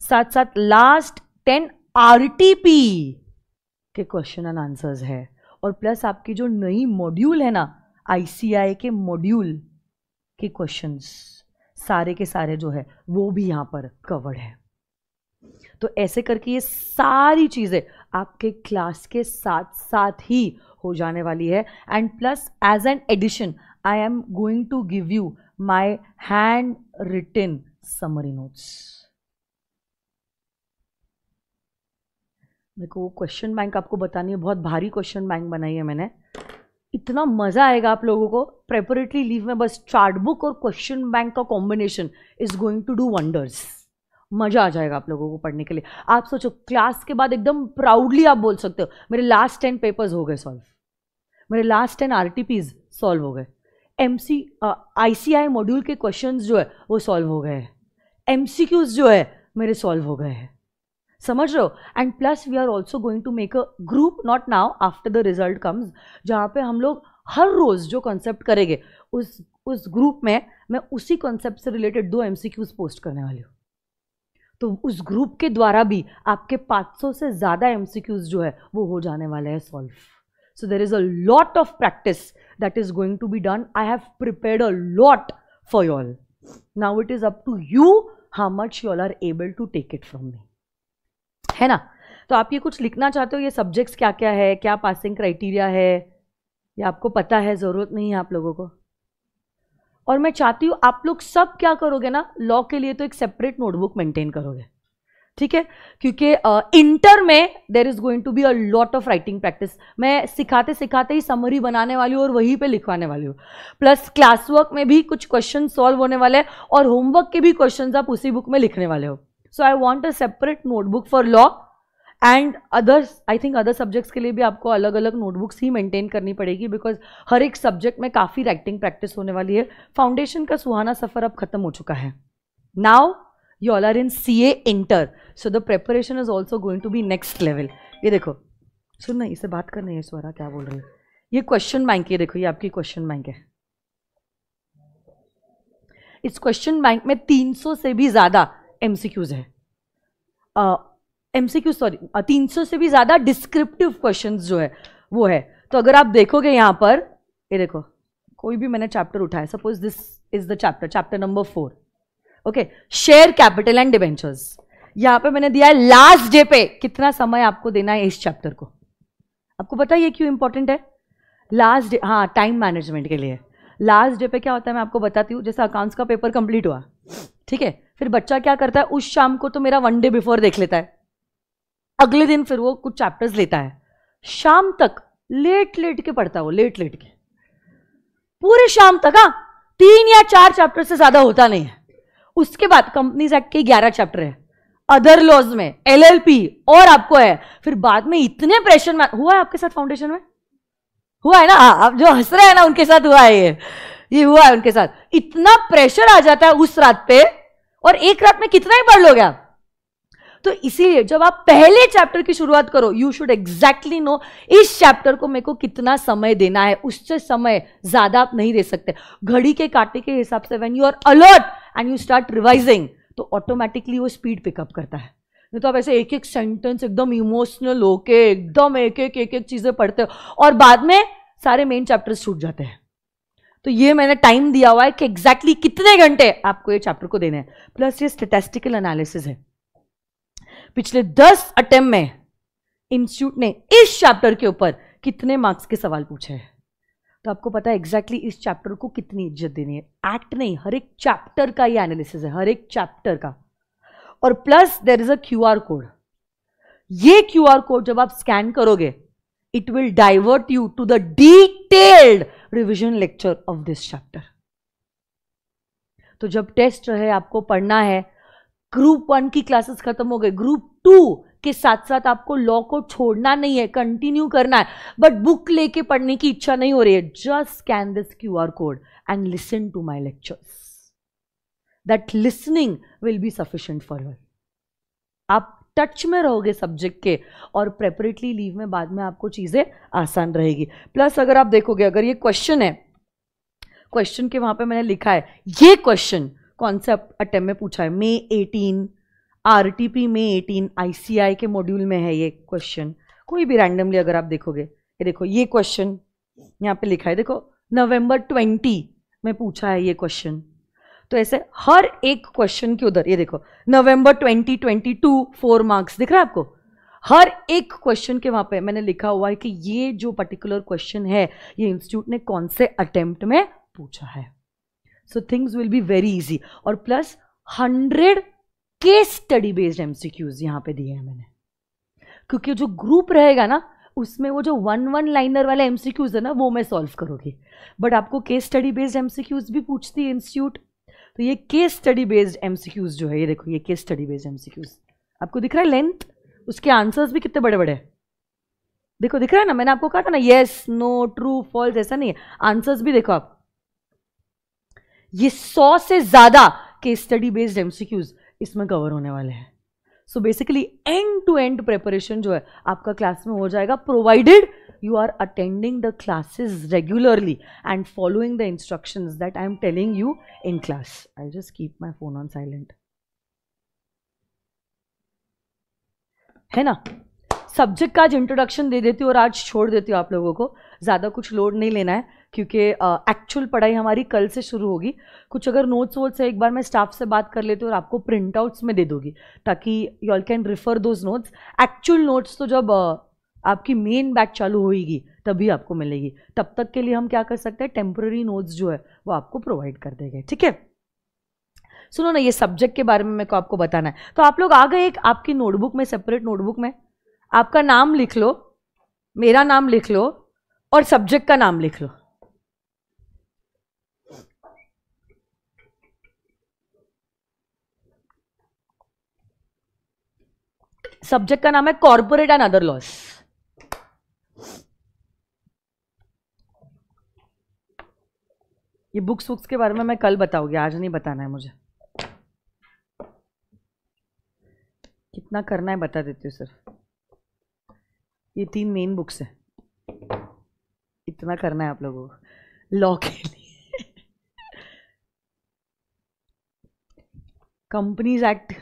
साथ साथ लास्ट टेन आरटीपी के क्वेश्चन एंड आंसर्स है और प्लस आपकी जो नई मॉड्यूल है ना आईसीआई के मॉड्यूल के क्वेश्चंस सारे के सारे जो है वो भी यहाँ पर कवर्ड है तो ऐसे करके ये सारी चीज़ें आपके क्लास के साथ साथ ही हो जाने वाली है and plus as an addition I am going to give you my hand written summary notes मेरे को वो क्वेश्चन बैंक आपको बतानी है बहुत भारी क्वेश्चन बैंक बनाई है मैंने इतना मज़ा आएगा आप लोगों को प्रेपरेटरी लीव में बस चार्ट बुक और क्वेश्चन बैंक का combination is going to do wonders मज़ा आ जाएगा आप लोगों को पढ़ने के लिए आप सोचो क्लास के बाद एकदम प्राउडली आप बोल सकते हो मेरे लास्ट टेन पेपर्स हो गए सॉल्व मेरे लास्ट टेन आर सॉल्व हो गए M C I C I module के क्वेश्चन जो है वो सॉल्व हो गए हैं एम सी क्यूज जो है मेरे सॉल्व हो गए हैं समझ रहे हो and plus we are also going to make a group not now after the result comes जहाँ पे हम लोग हर रोज़ जो कॉन्सेप्ट करेंगे उस उस ग्रुप में मैं उसी कॉन्सेप्ट से रिलेटेड दो एम पोस्ट करने वाली हूँ तो उस ग्रुप के द्वारा भी आपके 500 से ज़्यादा एम जो है वो हो जाने वाले हैं solve so there is a lot of practice that is going to be done I have prepared a lot for all now it is up to you how much you all are able to take it from me है ना तो आप ये कुछ लिखना चाहते हो ये सब्जेक्ट्स क्या क्या है क्या पासिंग क्राइटेरिया है ये आपको पता है ज़रूरत नहीं है आप लोगों को और मैं चाहती हूँ आप लोग सब क्या करोगे ना लॉ के लिए तो एक सेपरेट नोटबुक मेंटेन करोगे ठीक है क्योंकि इंटर में there is going to be a lot of writing practice मैं सिखाते सिखाते ही समरी बनाने वाली हूँ और वहीं पे लिखवाने वाली हूँ प्लस क्लास वर्क में भी कुछ क्वेश्चन सॉल्व होने वाले हैं और होमवर्क के भी क्वेश्चन आप उसी बुक में लिखने वाले हो so I want a separate notebook for law and others I think other subjects के लिए भी आपको अलग अलग नोटबुक्स ही मेंटेन करनी पड़ेगी बिकॉज हर एक सब्जेक्ट में काफ़ी राइटिंग प्रैक्टिस होने वाली है फाउंडेशन का सुहाना सफ़र अब ख़त्म हो चुका है now you all are in C A inter so the preparation is also going to be next level ये देखो सुन नहीं इसे बात करनी है स्वरा क्या बोल रहे हैं ये क्वेश्चन बैंक है देखो ये आपकी क्वेश्चन बैंक है इस क्वेश्चन बैंक में 300 से भी ज़्यादा एम सी क्यूज़ हैं एम सी क्यू सॉरी तीन सौ से भी ज़्यादा डिस्क्रिप्टिव क्वेश्चन जो है वो है तो अगर आप देखोगे यहां पर ये देखो कोई भी मैंने चैप्टर उठाया suppose this is the chapter chapter number four okay share capital and debentures यहां पे मैंने दिया है लास्ट डे पे कितना समय आपको देना है इस चैप्टर को आपको पता है ये क्यों इंपॉर्टेंट है लास्ट डे हाँ टाइम मैनेजमेंट के लिए लास्ट डे पे क्या होता है मैं आपको बताती हूँ जैसे अकाउंट्स का पेपर कंप्लीट हुआ ठीक है फिर बच्चा क्या करता है उस शाम को तो मेरा वन डे बिफोर देख लेता है अगले दिन फिर वो कुछ चैप्टर्स लेता है शाम तक लेट लेट के पढ़ता है वो लेट लेट के पूरे शाम तक हाँ तीन या चार चैप्टर से ज्यादा होता नहीं है उसके बाद कंपनीज एक्ट के ग्यारह चैप्टर है अदर लॉज में एल और आपको है फिर बाद में इतने प्रेशर में हुआ है आपके साथ फाउंडेशन में हुआ है ना हाँ, आप जो हंस रहे हैं ना उनके साथ हुआ है ये ये हुआ है उनके साथ इतना प्रेशर आ जाता है उस रात पे और एक रात में कितना ही पढ़ लो गया तो इसीलिए जब आप पहले चैप्टर की शुरुआत करो यू शुड एग्जैक्टली नो इस चैप्टर को मेरे को कितना समय देना है उससे समय ज्यादा आप नहीं दे सकते घड़ी के काटे के हिसाब से when you are alert and you start revising तो ऑटोमेटिकली वो स्पीड पिकअप करता है नहीं तो आप ऐसे एक एक सेंटेंस एकदम इमोशनल होके एकदम एक एक एक एक चीज़ें पढ़ते हो और बाद में सारे मेन चैप्टर छूट जाते हैं तो ये मैंने टाइम दिया हुआ है कि एग्जैक्टली exactly कितने घंटे आपको ये चैप्टर को देने हैं प्लस ये स्टेटिस्टिकल एनालिसिस है पिछले दस अटेम्प में इंस्टीट्यूट ने इस चैप्टर के ऊपर कितने मार्क्स के सवाल पूछे हैं तो आपको पता है एग्जैक्टली exactly इस चैप्टर को कितनी इज्जत देनी है एक्ट नहीं हर एक चैप्टर का ही एनालिसिस है हर एक चैप्टर का और plus there is a Q R code ये क्यू आर कोड जब आप स्कैन करोगे it will divert you to the detailed revision lecture of this chapter तो जब टेस्ट रहे आपको पढ़ना है ग्रुप वन की क्लासेस खत्म हो गए ग्रुप टू के साथ साथ आपको लॉ को छोड़ना नहीं है कंटिन्यू करना है बट बुक लेके पढ़ने की इच्छा नहीं हो रही है just scan this Q R code and listen to my lectures that listening will be sufficient for you आप टच में रहोगे सब्जेक्ट के और प्रेपरेटली लीव में बाद में आपको चीज़ें आसान रहेगी प्लस अगर आप देखोगे अगर ये क्वेश्चन है क्वेश्चन के वहां पे मैंने लिखा है ये क्वेश्चन कॉन्सेप्ट अटेम्प में पूछा है May eighteen R T P ICAI eighteen के मॉड्यूल में है ये क्वेश्चन कोई भी रैंडमली अगर आप देखोगे ये देखो ये क्वेश्चन यहाँ पे लिखा है देखो नवंबर ट्वेंटी में पूछा है ये क्वेश्चन तो ऐसे हर एक क्वेश्चन के उधर ये देखो नवंबर 2022 फोर मार्क्स दिख रहा है आपको हर एक क्वेश्चन के वहां पे मैंने लिखा हुआ है कि ये जो पर्टिकुलर क्वेश्चन है ये इंस्टीट्यूट ने कौन से अटेम्प्ट में पूछा है so things will be very easy और plus hundred case study based MCQs यहां पे दिए हैं मैंने क्योंकि जो ग्रुप रहेगा ना उसमें वो जो वन वन लाइनर वाला एमसीक्यूज है ना वो मैं सॉल्व करूंगी बट आपको केस स्टडी बेस्ड एमसीक्यूज भी पूछती है इंस्टीट्यूट तो ये केस स्टडी बेस्ड एमसीक्यूज जो है ये देखो ये केस स्टडी बेस्ड एमसीक्यूज आपको दिख रहा है लेंथ उसके आंसर्स भी कितने बड़े बड़े देखो दिख रहा है ना मैंने आपको कहा था ना येस नो ट्रू फॉल्स ऐसा नहीं है आंसर्स भी देखो आप ये सौ से ज्यादा केस स्टडी बेस्ड एमसीक्यूज इसमें कवर होने वाले हैं so basically end to end preparation जो है आपका क्लास में हो जाएगा provided you are attending the classes regularly and following the instructions that I am telling you in class. I'll just keep my phone on silent. है ना subject का आज इंट्रोडक्शन दे देती हूँ और आज छोड़ देती हूँ आप लोगों को ज़्यादा कुछ लोड नहीं लेना है क्योंकि एक्चुअल पढ़ाई हमारी कल से शुरू होगी कुछ अगर नोट्स वोट्स है एक बार मैं स्टाफ से बात कर लेती हूँ और आपको प्रिंटआउट्स में दे दूँगी ताकि you all can refer those notes actual notes तो जब आपकी मेन बैच चालू होएगी तभी आपको मिलेगी तब तक के लिए हम क्या कर सकते हैं टेम्पररी नोट्स जो है वो आपको प्रोवाइड कर देंगे ठीक है सुनो ना ये सब्जेक्ट के बारे में मेरे को आपको बताना है तो आप लोग आ गए एक आपकी नोटबुक में सेपरेट नोटबुक में आपका नाम लिख लो मेरा नाम लिख लो और सब्जेक्ट का नाम लिख लो सब्जेक्ट का नाम है कॉर्पोरेट एंड अदर लॉस ये बुक्स बुक्स के बारे में मैं कल बताऊंगी आज नहीं बताना है मुझे कितना करना है बता देती हूँ सिर्फ ये तीन मेन बुक्स है इतना करना है आप लोगों को लॉ के लिए कंपनीज एक्ट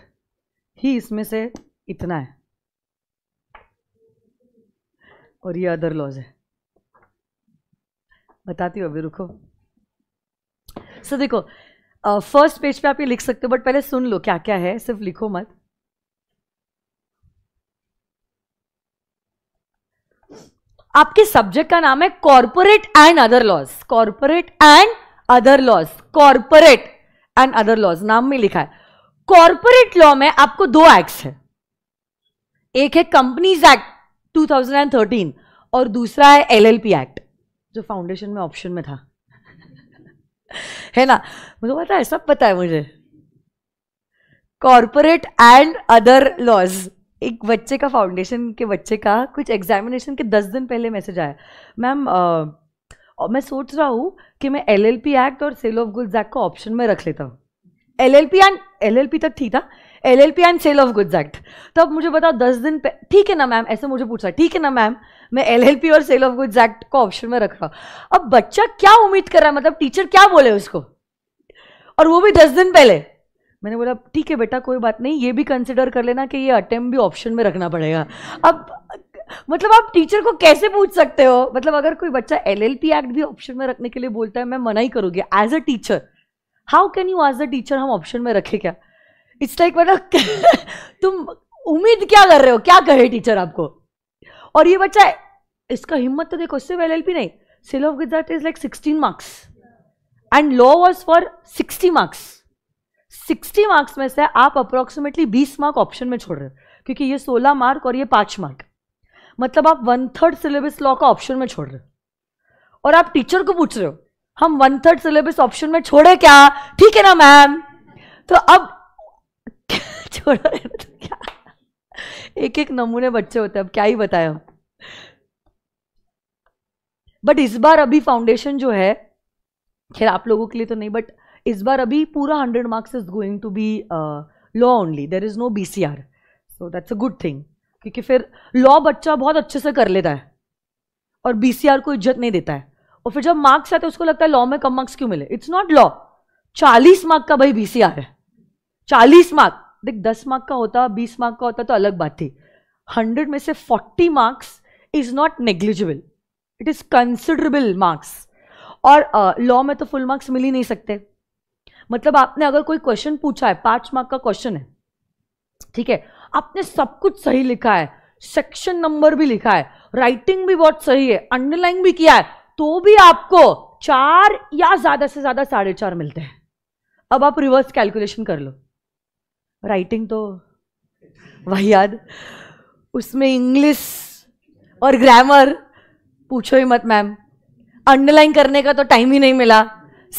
ही इसमें से इतना है और ये अदर लॉज है बताती हो अभी रुको सो देखो फर्स्ट पेज पे आप ये लिख सकते हो बट पहले सुन लो क्या क्या है सिर्फ लिखो मत आपके सब्जेक्ट का नाम है corporate and other laws corporate and other laws corporate and other laws नाम में लिखा है कॉर्पोरेट लॉ में आपको दो एक्ट है एक है कंपनीज एक्ट 2013 और दूसरा है एलएलपी एक्ट जो फाउंडेशन में ऑप्शन में था *laughs* है ना मुझे पता है सब पता है मुझे कॉरपोरेट एंड अदर लॉज एक बच्चे का फाउंडेशन के बच्चे का कुछ एग्जामिनेशन के दस दिन पहले मैसेज आया मैम मैं सोच रहा हूँ कि मैं एल एक्ट और सेल ऑफ गुड्स एक्ट को ऑप्शन में रख लेता हूँ L L P and L तक ठीक था L L P and sale of goods act तो अब मुझे बताओ दस दिन ठीक है ना मैम ऐसे मुझे पूछा ठीक है ना मैम मैं एल एल पी और सेल ऑफ गुड्स एक्ट को ऑप्शन में रख रहा हूँ अब बच्चा क्या उम्मीद कर रहा है मतलब टीचर क्या बोले उसको और वो भी दस दिन पहले मैंने बोला ठीक है बेटा कोई बात नहीं ये भी कंसिडर कर लेना कि ये अटेम्प भी ऑप्शन में रखना पड़ेगा अब मतलब आप टीचर को कैसे पूछ सकते हो मतलब अगर कोई बच्चा एल एल पी एक्ट भी ऑप्शन में रखने के लिए बोलता है मैं मना ही करूंगी as a teacher how can you as a teacher हम ऑप्शन में रखे क्या इट्स लाइक मतलब *laughs* तुम उम्मीद क्या कर रहे हो क्या कहे टीचर आपको और ये बच्चा है, इसका हिम्मत तो देखो इससे वेल भी नहीं sale of Gujarat is like sixteen marks and law was for sixty marks sixty marks में से आप अप्रोक्सीमेटली बीस मार्क ऑप्शन में छोड़ रहे हो क्योंकि ये सोलह मार्क और ये पाँच मार्क मतलब आप वन थर्ड सिलेबस लॉ का ऑप्शन में छोड़ रहे हो और आप टीचर को पूछ रहे हो हम वन थर्ड सिलेबस ऑप्शन में छोड़े क्या ठीक है ना मैम तो अब *laughs* छोड़ो क्या एक एक नमूने बच्चे होते हैं अब क्या ही बताया बट इस बार अभी फाउंडेशन जो है खैर आप लोगों के लिए तो नहीं बट इस बार अभी पूरा hundred marks is going to be law only there is no B C R so that's a good thing क्योंकि फिर लॉ बच्चा बहुत अच्छे से कर लेता है और बी सी आर को इज्जत नहीं देता है और फिर जब मार्क्स आते हैं उसको लगता है लॉ में कम मार्क्स क्यों मिले इट्स नॉट लॉ चालीस मार्क का भाई बी सी आर है चालीस मार्क देख दस मार्क का होता बीस मार्क का होता तो अलग बात थी हंड्रेड में से forty marks is not negligible it is considerable marks और लॉ uh, में तो फुल मार्क्स मिल ही नहीं सकते मतलब आपने अगर कोई क्वेश्चन पूछा है पांच मार्क का क्वेश्चन है ठीक है आपने सब कुछ सही लिखा है सेक्शन नंबर भी लिखा है राइटिंग भी बहुत सही है अंडरलाइन भी किया है तो भी आपको चार या ज्यादा से ज्यादा साढ़े चार मिलते हैं अब आप रिवर्स कैलकुलेशन कर लो राइटिंग तो याद उसमें इंग्लिश और ग्रामर पूछो ही मत मैम अंडरलाइन करने का तो टाइम ही नहीं मिला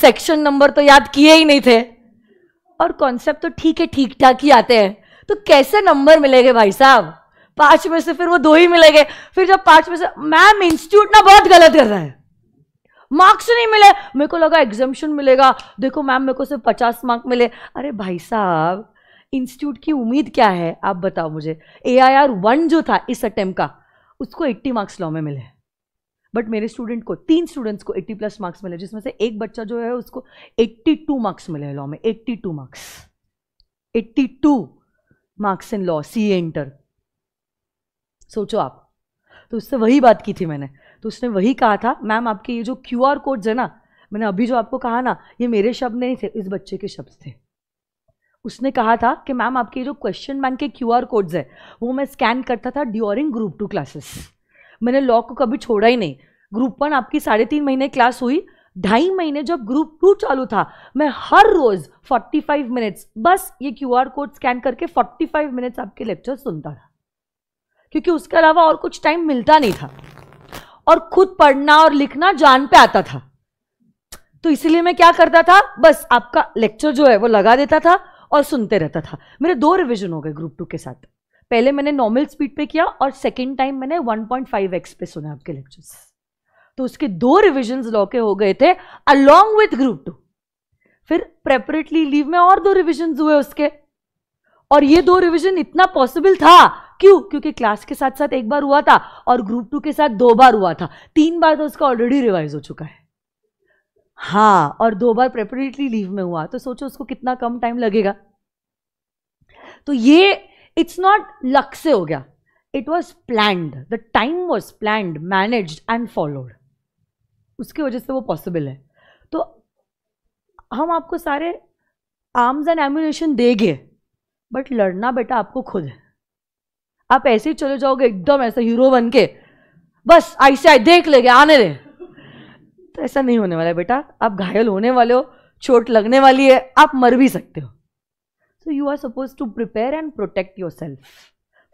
सेक्शन नंबर तो याद किए ही नहीं थे और कॉन्सेप्ट तो ठीक है ठीक ठाक ही आते हैं तो कैसे नंबर मिलेंगे भाई साहब पांच में से फिर वो दो ही मिलेंगे फिर जब पांच में से मैम इंस्टीट्यूट ना बहुत गलत कर रहा है मार्क्स नहीं मिले मेरे को लगा एग्जामेशन मिलेगा देखो मैम मेरे को सिर्फ पचास मार्क मिले अरे भाई साहब इंस्टीट्यूट की उम्मीद क्या है आप बताओ मुझे ए आई आर वन जो था इस अटैम्प का उसको एट्टी मार्क्स लॉ में मिले बट मेरे स्टूडेंट को तीन स्टूडेंट्स को 80 प्लस मार्क्स मिले जिसमें से एक बच्चा जो है उसको 82 मार्क्स मिले लॉ में 82 marks 82 marks in law C enter सोचो आप तो उससे वही बात की थी मैंने तो उसने वही कहा था मैम आपके ये जो क्यू आर कोड्स है ना मैंने अभी जो आपको कहा ना ये मेरे शब्द नहीं थे इस बच्चे के शब्द थे उसने कहा था कि मैम आपके जो क्वेश्चन बैंक के क्यू आर कोड्स है वो मैं स्कैन करता था ड्यूरिंग ग्रुप टू क्लासेस मैंने लॉ को कभी छोड़ा ही नहीं ग्रुप वन आपकी साढ़े तीन महीने क्लास हुई ढाई महीने जब ग्रुप टू चालू था मैं हर रोज 45 मिनट्स बस ये क्यू आर कोड स्कैन करके 45 मिनट्स आपके लेक्चर सुनता था क्योंकि उसके अलावा और कुछ टाइम मिलता नहीं था और खुद पढ़ना और लिखना जान पे आता था तो इसीलिए मैं क्या करता था बस आपका लेक्चर जो है वो लगा देता था और सुनते रहता था मेरे दो रिविजन हो गए ग्रुप टू के साथ पहले मैंने नॉर्मल स्पीड पे किया और सेकेंड टाइम मैंने एक्स पे सुना आपके लेक्चर्स तो उसके दो रिविजन लॉ के हो गए थे अलॉन्ग विथ ग्रुप टू फिर प्रेपरेटली लीव में और दो रिविजन हुए उसके और ये दो रिविजन इतना पॉसिबल था क्यों क्योंकि क्लास के साथ साथ एक बार हुआ था और ग्रुप टू के साथ दो बार हुआ था तीन बार तो उसका ऑलरेडी रिवाइज हो चुका है हाँ और दो बार प्रेपरेटरी लीव में हुआ तो सोचो उसको कितना कम टाइम लगेगा तो ये इट्स नॉट लक से हो गया it was planned the time was planned manage and followed उसकी वजह से वो पॉसिबल है तो हम आपको सारे आर्म्स एंड एम्यूनेशन देंगे बट लड़ना बेटा आपको खुद है आप ऐसे ही चले जाओगे एकदम ऐसा हीरो बन के बस ऐसे देख लेंगे आने दे ऐसा नहीं होने वाला बेटा आप घायल होने वाले हो चोट लगने वाली है आप मर भी सकते हो so you are suppose to prepare and protect yourself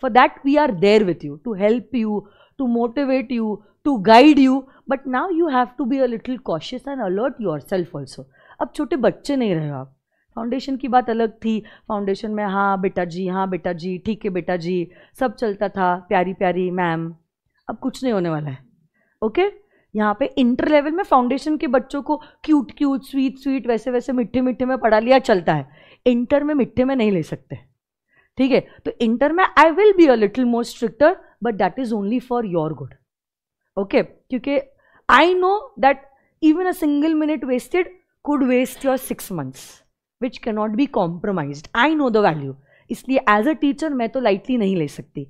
for that we are there with you to help you to motivate you to guide you but now you have to be a little cautious and alert yourself also अब छोटे बच्चे नहीं रहे हो आप foundation की बात अलग थी फाउंडेशन में हाँ बेटा जी हाँ बेटा जी ठीक है बेटा जी सब चलता था प्यारी प्यारी मैम अब कुछ नहीं होने वाला है ओके okay? यहाँ पे इंटर लेवल में फाउंडेशन के बच्चों को क्यूट क्यूट स्वीट स्वीट वैसे वैसे मिठ्ठे मिठ्ठे में पढ़ा लिया चलता है इंटर में मिठ्ठे में नहीं ले सकते ठीक है तो इंटर में I will be a little more stricter but that is only for your good okay क्योंकि I know that even a single minute wasted could waste your six months which cannot be compromise I know the value इसलिए as a teacher मैं तो lightly नहीं ले सकती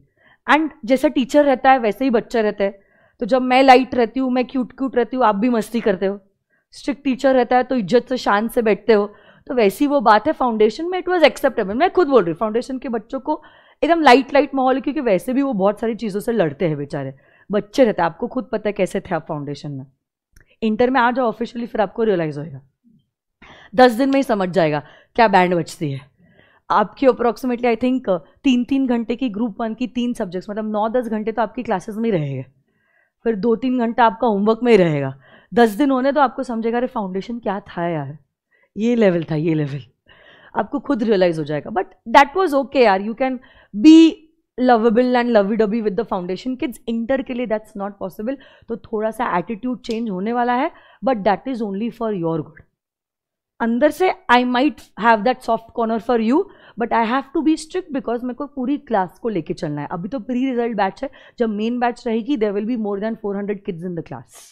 and जैसा teacher रहता है वैसे ही बच्चा रहता है तो जब मैं लाइट रहती हूँ मैं क्यूट क्यूट रहती हूँ आप भी मस्ती करते हो स्ट्रिक्ट टीचर रहता है तो इज्जत से शान से बैठते हो तो वैसी वो बात है फाउंडेशन में इट वॉज एक्सेप्टेबल मैं खुद बोल रही हूँ फाउंडेशन के बच्चों को एकदम लाइट लाइट माहौल क्योंकि वैसे भी वो बहुत सारी चीज़ों से लड़ते हैं बेचारे बच्चे रहते हैं आपको खुद पता है कैसे थे आप फाउंडेशन में इंटर में आ जाओ ऑफिशियली फिर आपको रियलाइज़ होएगा दस दिन में ही समझ जाएगा क्या बैंड बचती है आपकी अप्रॉक्सीमेटली आई थिंक तीन तीन घंटे की ग्रुप वन की तीन सब्जेक्ट्स मतलब नौ दस घंटे तो आपकी क्लासेस में ही रहेगा फिर दो तीन घंटा आपका होमवर्क में ही रहेगा दस दिन होने तो आपको समझेगा अरे फाउंडेशन क्या था यार ये लेवल था ये लेवल आपको खुद रियलाइज हो जाएगा बट दैट वॉज ओके यार you can be lovable and lovey dovey with the foundation kids inter के लिए दैट्स नॉट पॉसिबल तो थोड़ा सा एटीट्यूड चेंज होने वाला है but that is only for your good अंदर से I might have that soft corner for you but I have to be strict because मेरे को पूरी क्लास को लेके चलना है अभी तो प्री रिजल्ट बैच है जब मेन बैच रहेगी there will be more than four hundred kids in the class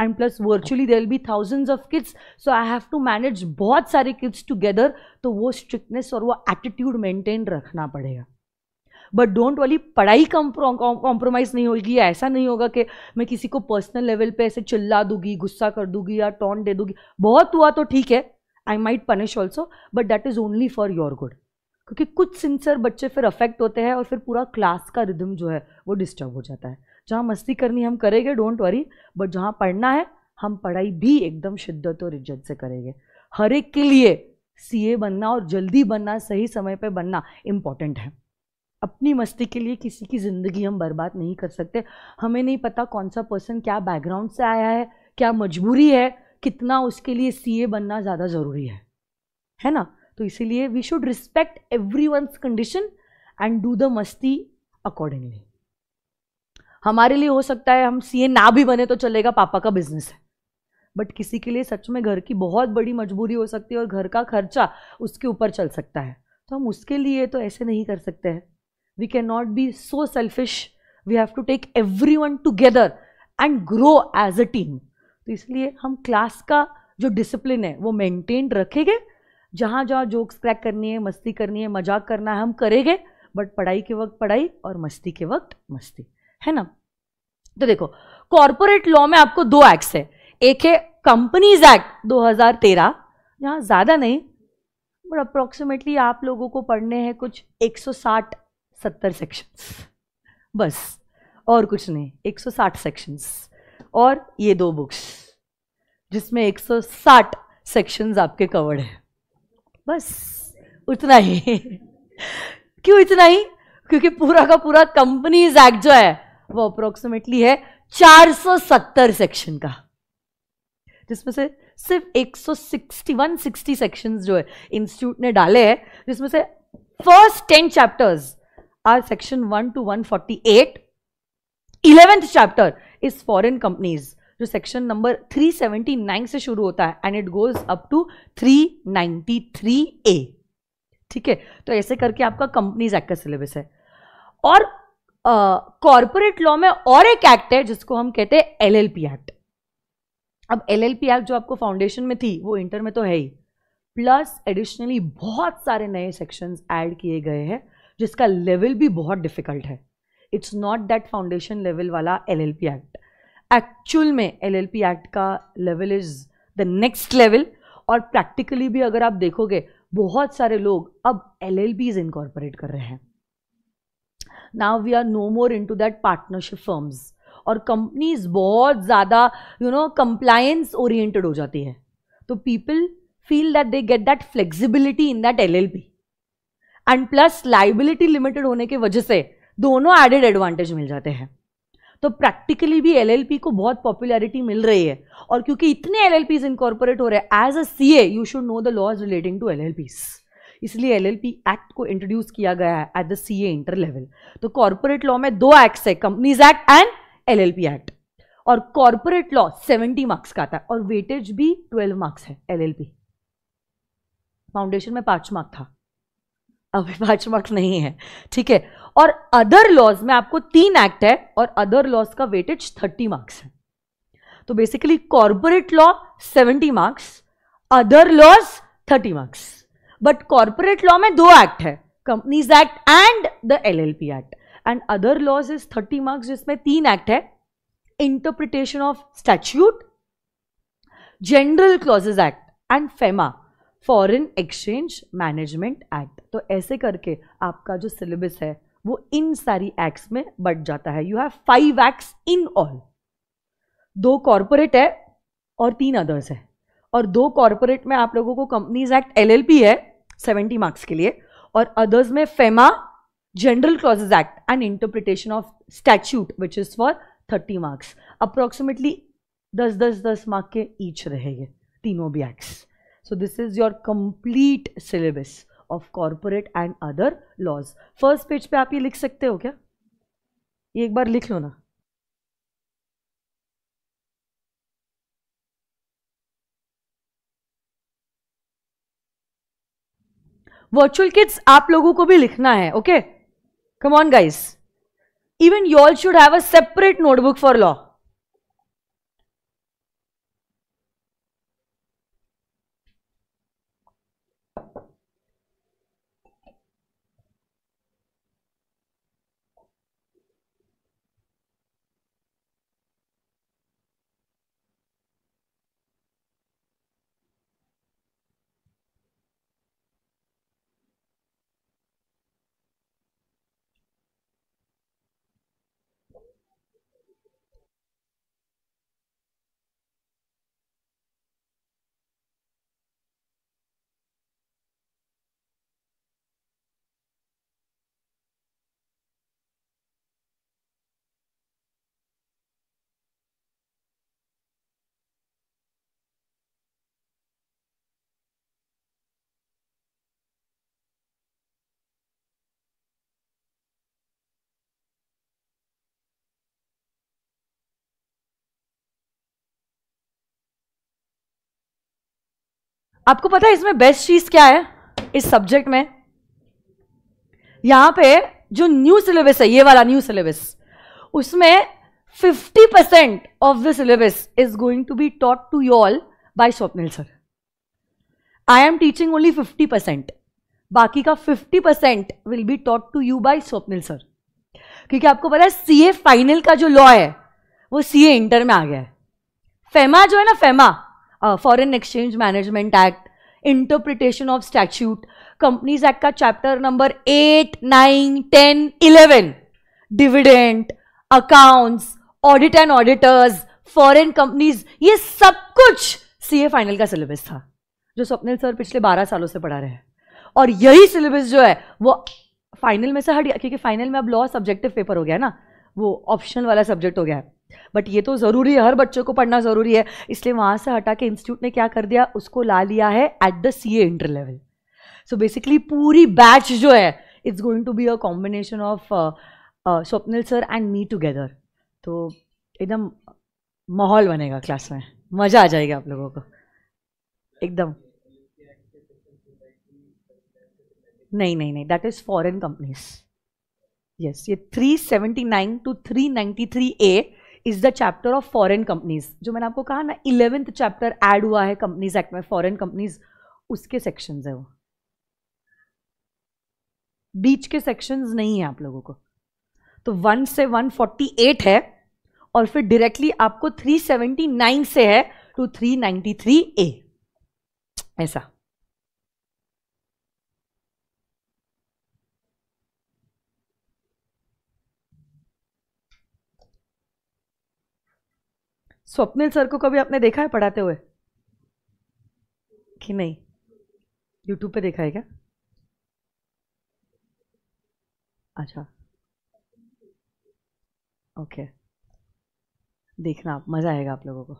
and plus virtually there will be thousands of kids so I have to manage बहुत सारे किड्स टुगेदर तो वो strictness और वो attitude maintain रखना पड़ेगा but don't वाली पढ़ाई कॉम्प्रोमाइज़ नहीं होगी ऐसा नहीं होगा कि मैं किसी को पर्सनल लेवल पे ऐसे चिल्ला दूंगी गुस्सा कर दूंगी या टॉन दे दूंगी बहुत हुआ तो ठीक है I might punish also but that is only for your good क्योंकि कुछ सिंसर बच्चे फिर अफेक्ट होते हैं और फिर पूरा क्लास का रिदम जो है वो डिस्टर्ब हो जाता है जहाँ मस्ती करनी हम करेंगे डोंट वरी बट जहाँ पढ़ना है हम पढ़ाई भी एकदम शिद्दत और इज्जत से करेंगे हर एक के लिए ए बनना और जल्दी बनना सही समय पर बनना इम्पॉर्टेंट है अपनी मस्ती के लिए किसी की ज़िंदगी हम बर्बाद नहीं कर सकते हमें नहीं पता कौन सा पर्सन क्या बैकग्राउंड से आया है क्या मजबूरी है कितना उसके लिए सी बनना ज़्यादा ज़रूरी है है ना तो इसीलिए we should respect everyone's condition and do the मस्ती अकॉर्डिंगली हमारे लिए हो सकता है हम सीए ना भी बने तो चलेगा पापा का बिजनेस है बट किसी के लिए सच में घर की बहुत बड़ी मजबूरी हो सकती है और घर का खर्चा उसके ऊपर चल सकता है तो हम उसके लिए तो ऐसे नहीं कर सकते हैं we can not be so selfish we have to take everyone together and grow as a team तो इसलिए हम क्लास का जो डिसिप्लिन है वो मेंटेन रखेंगे जहाँ जहाँ जोक्स क्रैक करनी है मस्ती करनी है मजाक करना है हम करेंगे बट पढ़ाई के वक्त पढ़ाई और मस्ती के वक्त मस्ती है ना तो देखो कॉरपोरेट लॉ में आपको दो एक्ट्स है एक है कंपनीज एक्ट 2013 यहाँ ज़्यादा नहीं बट अप्रोक्सीमेटली आप लोगों को पढ़ने हैं कुछ 160 70 सेक्शंस बस और कुछ नहीं 160 सेक्शंस और ये दो बुक्स जिसमें 160 सेक्शंस आपके कवर्ड है बस उतना ही *laughs* क्यों इतना ही क्योंकि पूरा का पूरा कंपनीज एक्ट जो है वो अप्रोक्सीमेटली है 470 सेक्शन का जिसमें से सिर्फ 160 160 सेक्शंस जो है इंस्टीट्यूट ने डाले हैं जिसमें से first ten chapters are section one two one forty eight eleventh chapter is foreign companies जो सेक्शन नंबर 379 से शुरू होता है and it goes up to 393 A ठीक है तो ऐसे करके आपका कंपनीज एक्ट का सिलेबस है और कॉर्पोरेट लॉ में और एक एक्ट है जिसको हम कहते हैं एलएलपी एक्ट अब एलएलपी एक्ट जो आपको फाउंडेशन में थी वो इंटर में तो है ही प्लस एडिशनली बहुत सारे नए सेक्शंस ऐड किए गए हैं जिसका लेवल भी बहुत डिफिकल्ट है it's not that foundation level वाला L L P act actual में एल एल पी एक्ट का level is the next level और प्रैक्टिकली भी अगर आप देखोगे बहुत सारे लोग अब एल एल बीज इनकॉर्पोरेट कर रहे हैं now we are no more into that partnership firms और कंपनीज बहुत ज़्यादा यू नो कंप्लायंस ओरिएंटेड हो जाती है तो people feel that they get that flexibility in that L L P and plus liability limited होने की वजह से दोनों एडेड एडवांटेज मिल जाते हैं तो प्रैक्टिकली भी एल को बहुत पॉपुलैरिटी मिल रही है और क्योंकि इतने एल एल इनकॉर्पोरेट हो रहे हैं as a C A you should know the laws relating to L L इसलिए एल एल पी एक्ट को इंट्रोड्यूस किया गया है at the C A inter level तो कॉर्पोरेट लॉ में दो एक्ट्स है companies act and L L P act और कॉर्पोरेट लॉ सेवेंटी मार्क्स का आता है और वेटेज भी ट्वेल्व मार्क्स है एल एल पी फाउंडेशन में पांच मार्क था अभी पांच मार्क्स नहीं है ठीक है और अदर लॉज में आपको तीन एक्ट है और अदर लॉज का वेटेज थर्टी मार्क्स है तो basically corporate law seventy marks other laws thirty marks but corporate law में दो एक्ट है companies act and the LLP act and other laws is thirty marks जिसमें तीन एक्ट है interpretation of statute general clauses act and FEMA foreign exchange management act तो ऐसे करके आपका जो सिलेबस है वो इन सारी एक्ट्स में बढ़ जाता है you have five acts in all दो कॉरपोरेट है और तीन अदर्स है और दो कॉरपोरेट में आप लोगों को कंपनीज एक्ट एलएलपी है 70 मार्क्स के लिए और अदर्स में FEMA general clauses act and interpretation of statute which is for 30 marks approximately 10 10 10 mark के ईच रहेगे तीनों भी acts so this is your complete syllabus of corporate and other laws first page पे आप ये लिख सकते हो क्या ये एक बार लिख लो ना वर्चुअल किड्स आप लोगों को भी लिखना है okay come on guys even you all should have a separate notebook for law आपको पता है इसमें बेस्ट चीज क्या है इस सब्जेक्ट में यहां पे जो न्यू सिलेबस है ये वाला न्यू सिलेबस उसमें 50% percent of the syllabus is going to be taught to you all by Swapnil sir I am teaching only 50 percent बाकी का 50 percent will be taught to you by Swapnil sir क्योंकि आपको पता है सीए फाइनल का जो law है वो सीए इंटर में आ गया है फेमा जो है ना FEMA foreign exchange management act interpretation of statute companies act का chapter number eight nine ten eleven dividend accounts audit and auditors foreign companies ये सब कुछ सीए फाइनल का सिलेबस था जो स्वप्निल सर पिछले बारह सालों से पढ़ा रहे हैं और यही सिलेबस जो है वो फाइनल में से हट गया क्योंकि फाइनल में अब लॉ सब्जेक्टिव पेपर हो गया ना वो ऑप्शनल वाला सब्जेक्ट हो गया है बट ये तो ज़रूरी है हर बच्चे को पढ़ना ज़रूरी है इसलिए वहां से हटा के इंस्टीट्यूट ने क्या कर दिया उसको ला लिया है at the C A inter level so basically पूरी बैच जो है it's going to be a combination of Swapnil sir and me together तो एकदम माहौल बनेगा क्लास में मज़ा आ जाएगा आप लोगों को एकदम नहीं नहीं नहीं that is foreign companies yes ये 379 two three A is the chapter of foreign companies जो मैंने आपको कहा ना इलेवेंथ चैप्टर ऐड हुआ है कंपनीज एक्ट में फॉरेन कंपनीज उसके सेक्शन है वो बीच के सेक्शन नहीं है आप लोगों को तो वन से वन फोर्टी एट है और फिर डायरेक्टली आपको थ्री सेवेंटी नाइन से है two three ninety three A ऐसा स्वप्निल सर को कभी आपने देखा है पढ़ाते हुए कि नहीं यूट्यूब पे देखा है क्या अच्छा ओके देखना आप मज़ा आएगा आप लोगों को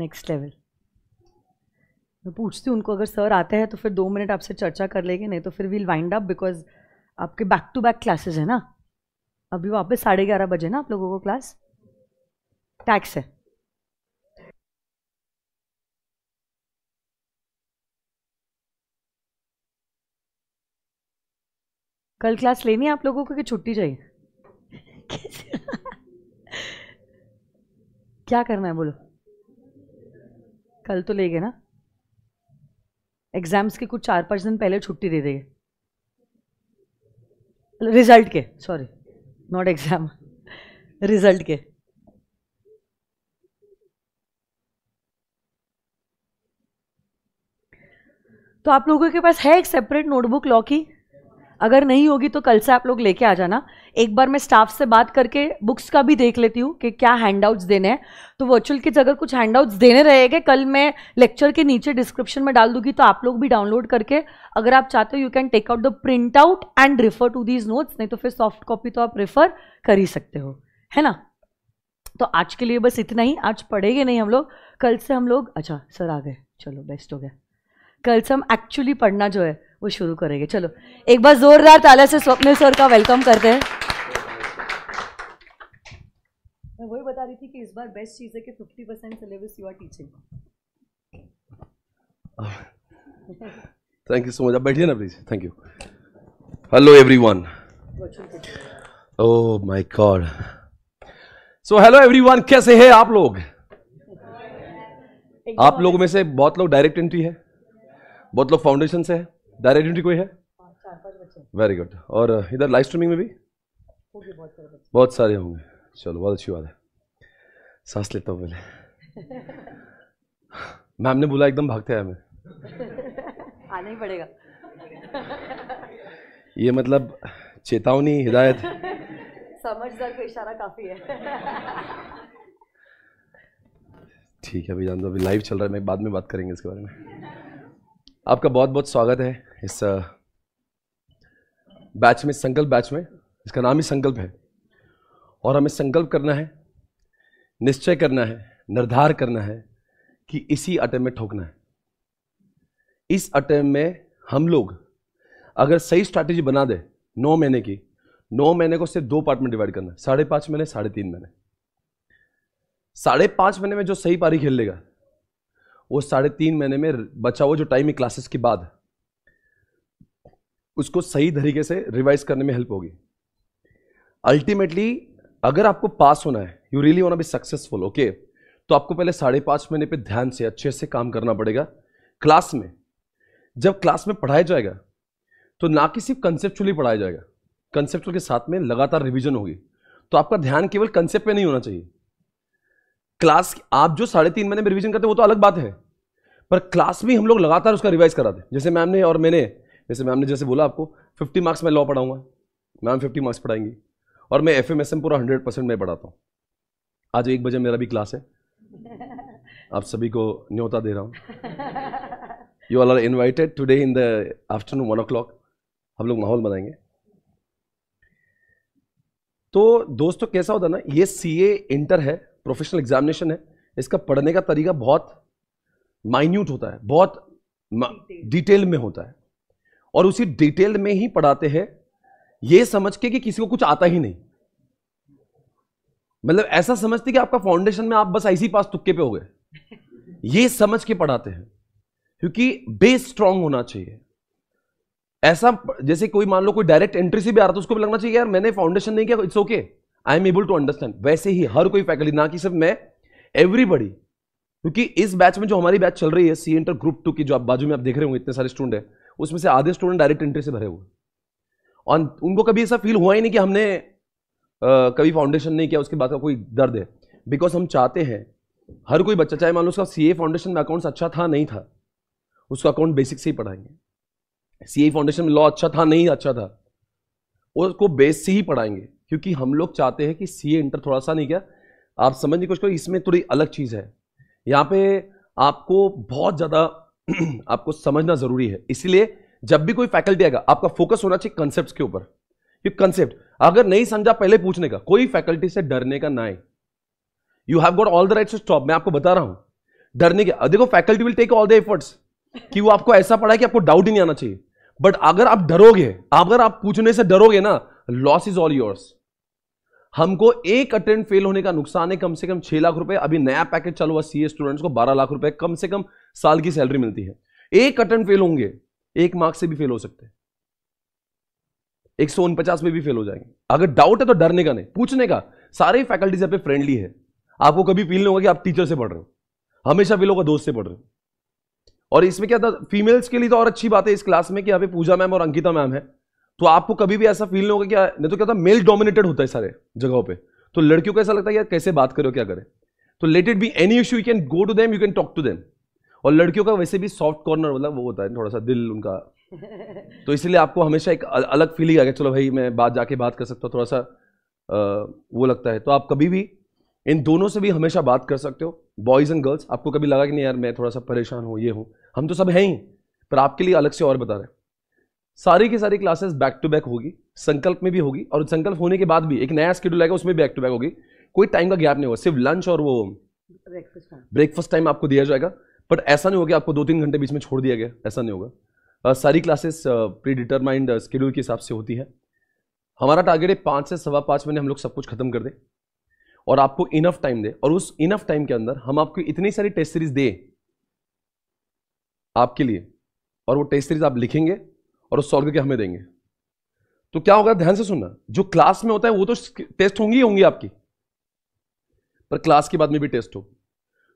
नेक्स्ट लेवल मैं पूछती हूँ उनको अगर सर आते हैं तो फिर दो मिनट आपसे चर्चा कर लेंगे नहीं तो फिर वील वाइंड अप बिकॉज आपके बैक टू बैक क्लासेस है ना अभी वापस साढ़े ग्यारह बजे ना आप लोगों को क्लास टैक्स है कल क्लास लेनी है आप लोगों को कि छुट्टी चाहिए क्या करना है बोलो कल तो ले गए ना एग्जाम्स के कुछ चार पाँच दिन पहले छुट्टी दे देंगे रिजल्ट के सॉरी नॉट एग्जाम रिजल्ट के तो आप लोगों के पास है एक सेपरेट नोटबुक लॉ की अगर नहीं होगी तो कल से आप लोग लेके आ जाना एक बार मैं स्टाफ से बात करके बुक्स का भी देख लेती हूँ कि क्या हैंडआउट्स देने हैं तो वर्चुअल की अगर कुछ हैंडआउट्स देने रहेंगे कल मैं लेक्चर के नीचे डिस्क्रिप्शन में डाल दूंगी तो आप लोग भी डाउनलोड करके अगर आप चाहते हो you can take out the print out and refer to these notes नहीं तो फिर सॉफ्ट कॉपी तो आप रेफर कर ही सकते हो है ना तो आज के लिए बस इतना ही आज पढ़ेंगे नहीं हम लोग कल से हम लोग अच्छा सर आ गए चलो बेस्ट हो गया कल से हम एक्चुअली पढ़ना जो है वो शुरू करेंगे चलो एक बार जोरदार ताला से स्वप्निल सर का वेलकम करते हैं मैं वही बता रही थी कि इस बार बेस्ट चीज़ है कि 50 percent syllabus you are teaching thank you so much आप बैठिए ना please thank you hello everyone oh my god so hello everyone कैसे हैं आप लोग आप लोगों में से बहुत लोग डायरेक्ट एंट्री है बहुत लोग फाउंडेशन से है डायरेक्ट एंट्री कोई है वेरी हाँ, गुड और uh, इधर लाइव स्ट्रीमिंग में भी बहुत सारे होंगे चलो बहुत अच्छी बात है सांस लेता हूँ पहले *laughs* मैम ने बोला एकदम भागते हैं हमें *laughs* आना ही पड़ेगा *laughs* ये मतलब चेतावनी हिदायत समझदार का इशारा काफी है ठीक है अभी जान दो अभी लाइव चल रहा है मैं बाद में बात करेंगे इसके बारे में आपका बहुत बहुत स्वागत है इस बैच में संकल्प बैच में इसका नाम ही संकल्प है और हमें संकल्प करना है निश्चय करना है निर्धार करना है कि इसी अटैम्प में ठोकना है इस अटैम में हम लोग अगर सही स्ट्रैटेजी बना दे नौ महीने की नौ महीने को सिर्फ दो पार्ट में डिवाइड करना है साढ़े पांच महीने साढ़े तीन महीने साढ़े पांच महीने में जो सही पारी खेल लेगा वो साढ़े तीन महीने में बचा हुआ जो टाइम है क्लासेस के बाद उसको सही तरीके से रिवाइज करने में हेल्प होगी अल्टीमेटली अगर आपको पास होना है you really want be successful okay तो आपको पहले साढ़े पांच महीने पे ध्यान से अच्छे से काम करना पड़ेगा क्लास में जब क्लास में पढ़ाया जाएगा तो ना कि सिर्फ कंसेप्चुअली पढ़ाया जाएगा कंसेप्चुअल के साथ में लगातार रिविजन होगी तो आपका ध्यान केवल कंसेप्ट पे नहीं होना चाहिए क्लास आप जो साढ़े तीन महीने में रिविजन करते हैं वो तो अलग बात है पर क्लास में हम लोग लगातार उसका रिवाइज कराते हैं जैसे मैम ने और मैंने जैसे मैम ने जैसे बोला आपको फिफ्टी मार्क्स मैं लॉ पढ़ाऊंगा मैम फिफ्टी मार्क्स पढ़ाएंगी और मैं एफ एम एस एम पूरा हंड्रेड परसेंट मैं पढ़ाता हूँ आज एक बजे मेरा भी क्लास है आप सभी को न्योता दे रहा हूँ you all are invited today in the afternoon one o'clock हम लोग माहौल बनाएंगे तो दोस्तों कैसा होता ना ये सी ए इंटर है प्रोफेशनल एग्जामिनेशन है इसका पढ़ने का तरीका बहुत माइन्यूट होता है बहुत डिटेल में होता है और उसी डिटेल में ही पढ़ाते हैं ये समझ के कि किसी को कुछ आता ही नहीं मतलब ऐसा समझते कि आपका फाउंडेशन में आप बस ऐसी पास तुक्के पे हो गए *laughs* ये समझ के पढ़ाते हैं क्योंकि बेस स्ट्रांग होना चाहिए ऐसा जैसे कोई मान लो कोई डायरेक्ट एंट्री से भी आ रहा था तो उसको भी लगना चाहिए यार मैंने फाउंडेशन नहीं किया it's okay okay. I am able to understand वैसे ही हर कोई फैकल्टी ना कि सिर्फ मैं एवरीबडी क्योंकि इस बैच में जो हमारी बैच चल रही है सी इंटर ग्रुप टू की जो आप बाजू में आप देख रहे होंगे इतने सारे स्टूडेंट हैं उसमें से आधे स्टूडेंट डायरेक्ट एंट्री से भरे हुए और उनको कभी ऐसा फील हुआ ही नहीं कि हमने आ, कभी फाउंडेशन नहीं किया उसके बाद का कोई दर्द है बिकॉज हम चाहते हैं हर कोई बच्चा चाहे मान लो उसका सी फाउंडेशन में अकाउंट्स अच्छा था नहीं था उसका अकाउंट बेसिक से ही पढ़ाएंगे सी फाउंडेशन में लॉ अच्छा था नहीं अच्छा था उसको बेस से ही पढ़ाएंगे क्योंकि हम लोग चाहते हैं कि सी इंटर थोड़ा सा नहीं क्या आप समझने की कोशिश करो इसमें थोड़ी अलग चीज़ है यहाँ पे आपको बहुत ज़्यादा *clears throat* आपको समझना ज़रूरी है इसीलिए जब भी कोई फैकल्टी आएगा आपका फोकस होना चाहिए कंसेप्ट के ऊपर ये कंसेप्ट अगर नहीं समझा पहले पूछने का कोई फैकल्टी से डरने का ना है you have got all the right stop मैं आपको बता रहा हूं डरने के देखो faculty will take all the efforts कि वो आपको ऐसा पढ़ा कि आपको डाउट ही नहीं आना चाहिए बट अगर आप डरोगे अगर आप पूछने से डरोगे ना लॉस इज ऑल योर्स हमको एक अटेम्प्ट फेल होने का नुकसान है कम से कम छह लाख रुपए अभी नया पैकेज चालू हुआ सीए स्टूडेंट्स को बारह लाख रुपए कम से कम साल की सैलरी मिलती है एक अटेम्प्ट फेल होंगे एक मार्क से भी फेल हो सकते हैं एक सौ उनपचास में भी फेल हो जाएंगे अगर डाउट है तो डरने का नहीं पूछने का सारे फैकल्टीज यहाँ पे फ्रेंडली है आपको कभी फील नहीं होगा कि आप टीचर से पढ़ रहे हो हमेशा फील होगा दोस्त से पढ़ रहे हो और इसमें क्या था फीमेल्स के लिए तो और अच्छी बात है इस क्लास में कि यहाँ पे पूजा मैम और अंकिता मैम है तो आपको कभी भी ऐसा फील नहीं होगा क्या नहीं तो क्या होता है मेल डोमिनेटेड होता है सारे जगहों पे तो लड़कियों को ऐसा लगता है यार कैसे बात करो क्या करें तो let it be any issue you can go to them you can talk to them और लड़कियों का वैसे भी सॉफ्ट कॉर्नर मतलब वो होता है थोड़ा सा दिल उनका *laughs* तो इसलिए आपको हमेशा एक अलग फीलिंग आ गया चलो भाई मैं बात जाके बात कर सकता हूँ थोड़ा सा वो लगता है तो आप कभी भी इन दोनों से भी हमेशा बात कर सकते हो बॉयज़ एंड गर्ल्स आपको कभी लगा कि नहीं यार मैं थोड़ा सा परेशान हूँ ये हूँ हम तो सब हैं ही पर आपके लिए अलग से और बता रहे हैं सारी की सारी क्लासेस बैक टू बैक होगी संकल्प में भी होगी और संकल्प होने के बाद भी एक नया स्केड्यूल आएगा उसमें बैक टू बैक होगी कोई टाइम का गैप नहीं होगा सिर्फ लंच और वो ब्रेकफास्ट टाइम आपको दिया जाएगा बट ऐसा नहीं होगा आपको दो तीन घंटे बीच में छोड़ दिया गया ऐसा नहीं होगा सारी क्लासेस प्री डिटरमाइंड स्केड्यूल के हिसाब से होती है हमारा टारगेट है पाँच से सवा पाँच महीने हम लोग सब कुछ खत्म कर दें और आपको इनफ टाइम दे और उस इनफ टाइम के अंदर हम आपको इतनी सारी टेस्ट सीरीज दे आपके लिए और वो टेस्ट सीरीज आप लिखेंगे और उस सॉल्व करके हमें देंगे तो क्या होगा ध्यान से सुनना जो क्लास में होता है वो तो टेस्ट होंगी होंगी आपकी पर क्लास के बाद में भी टेस्ट हो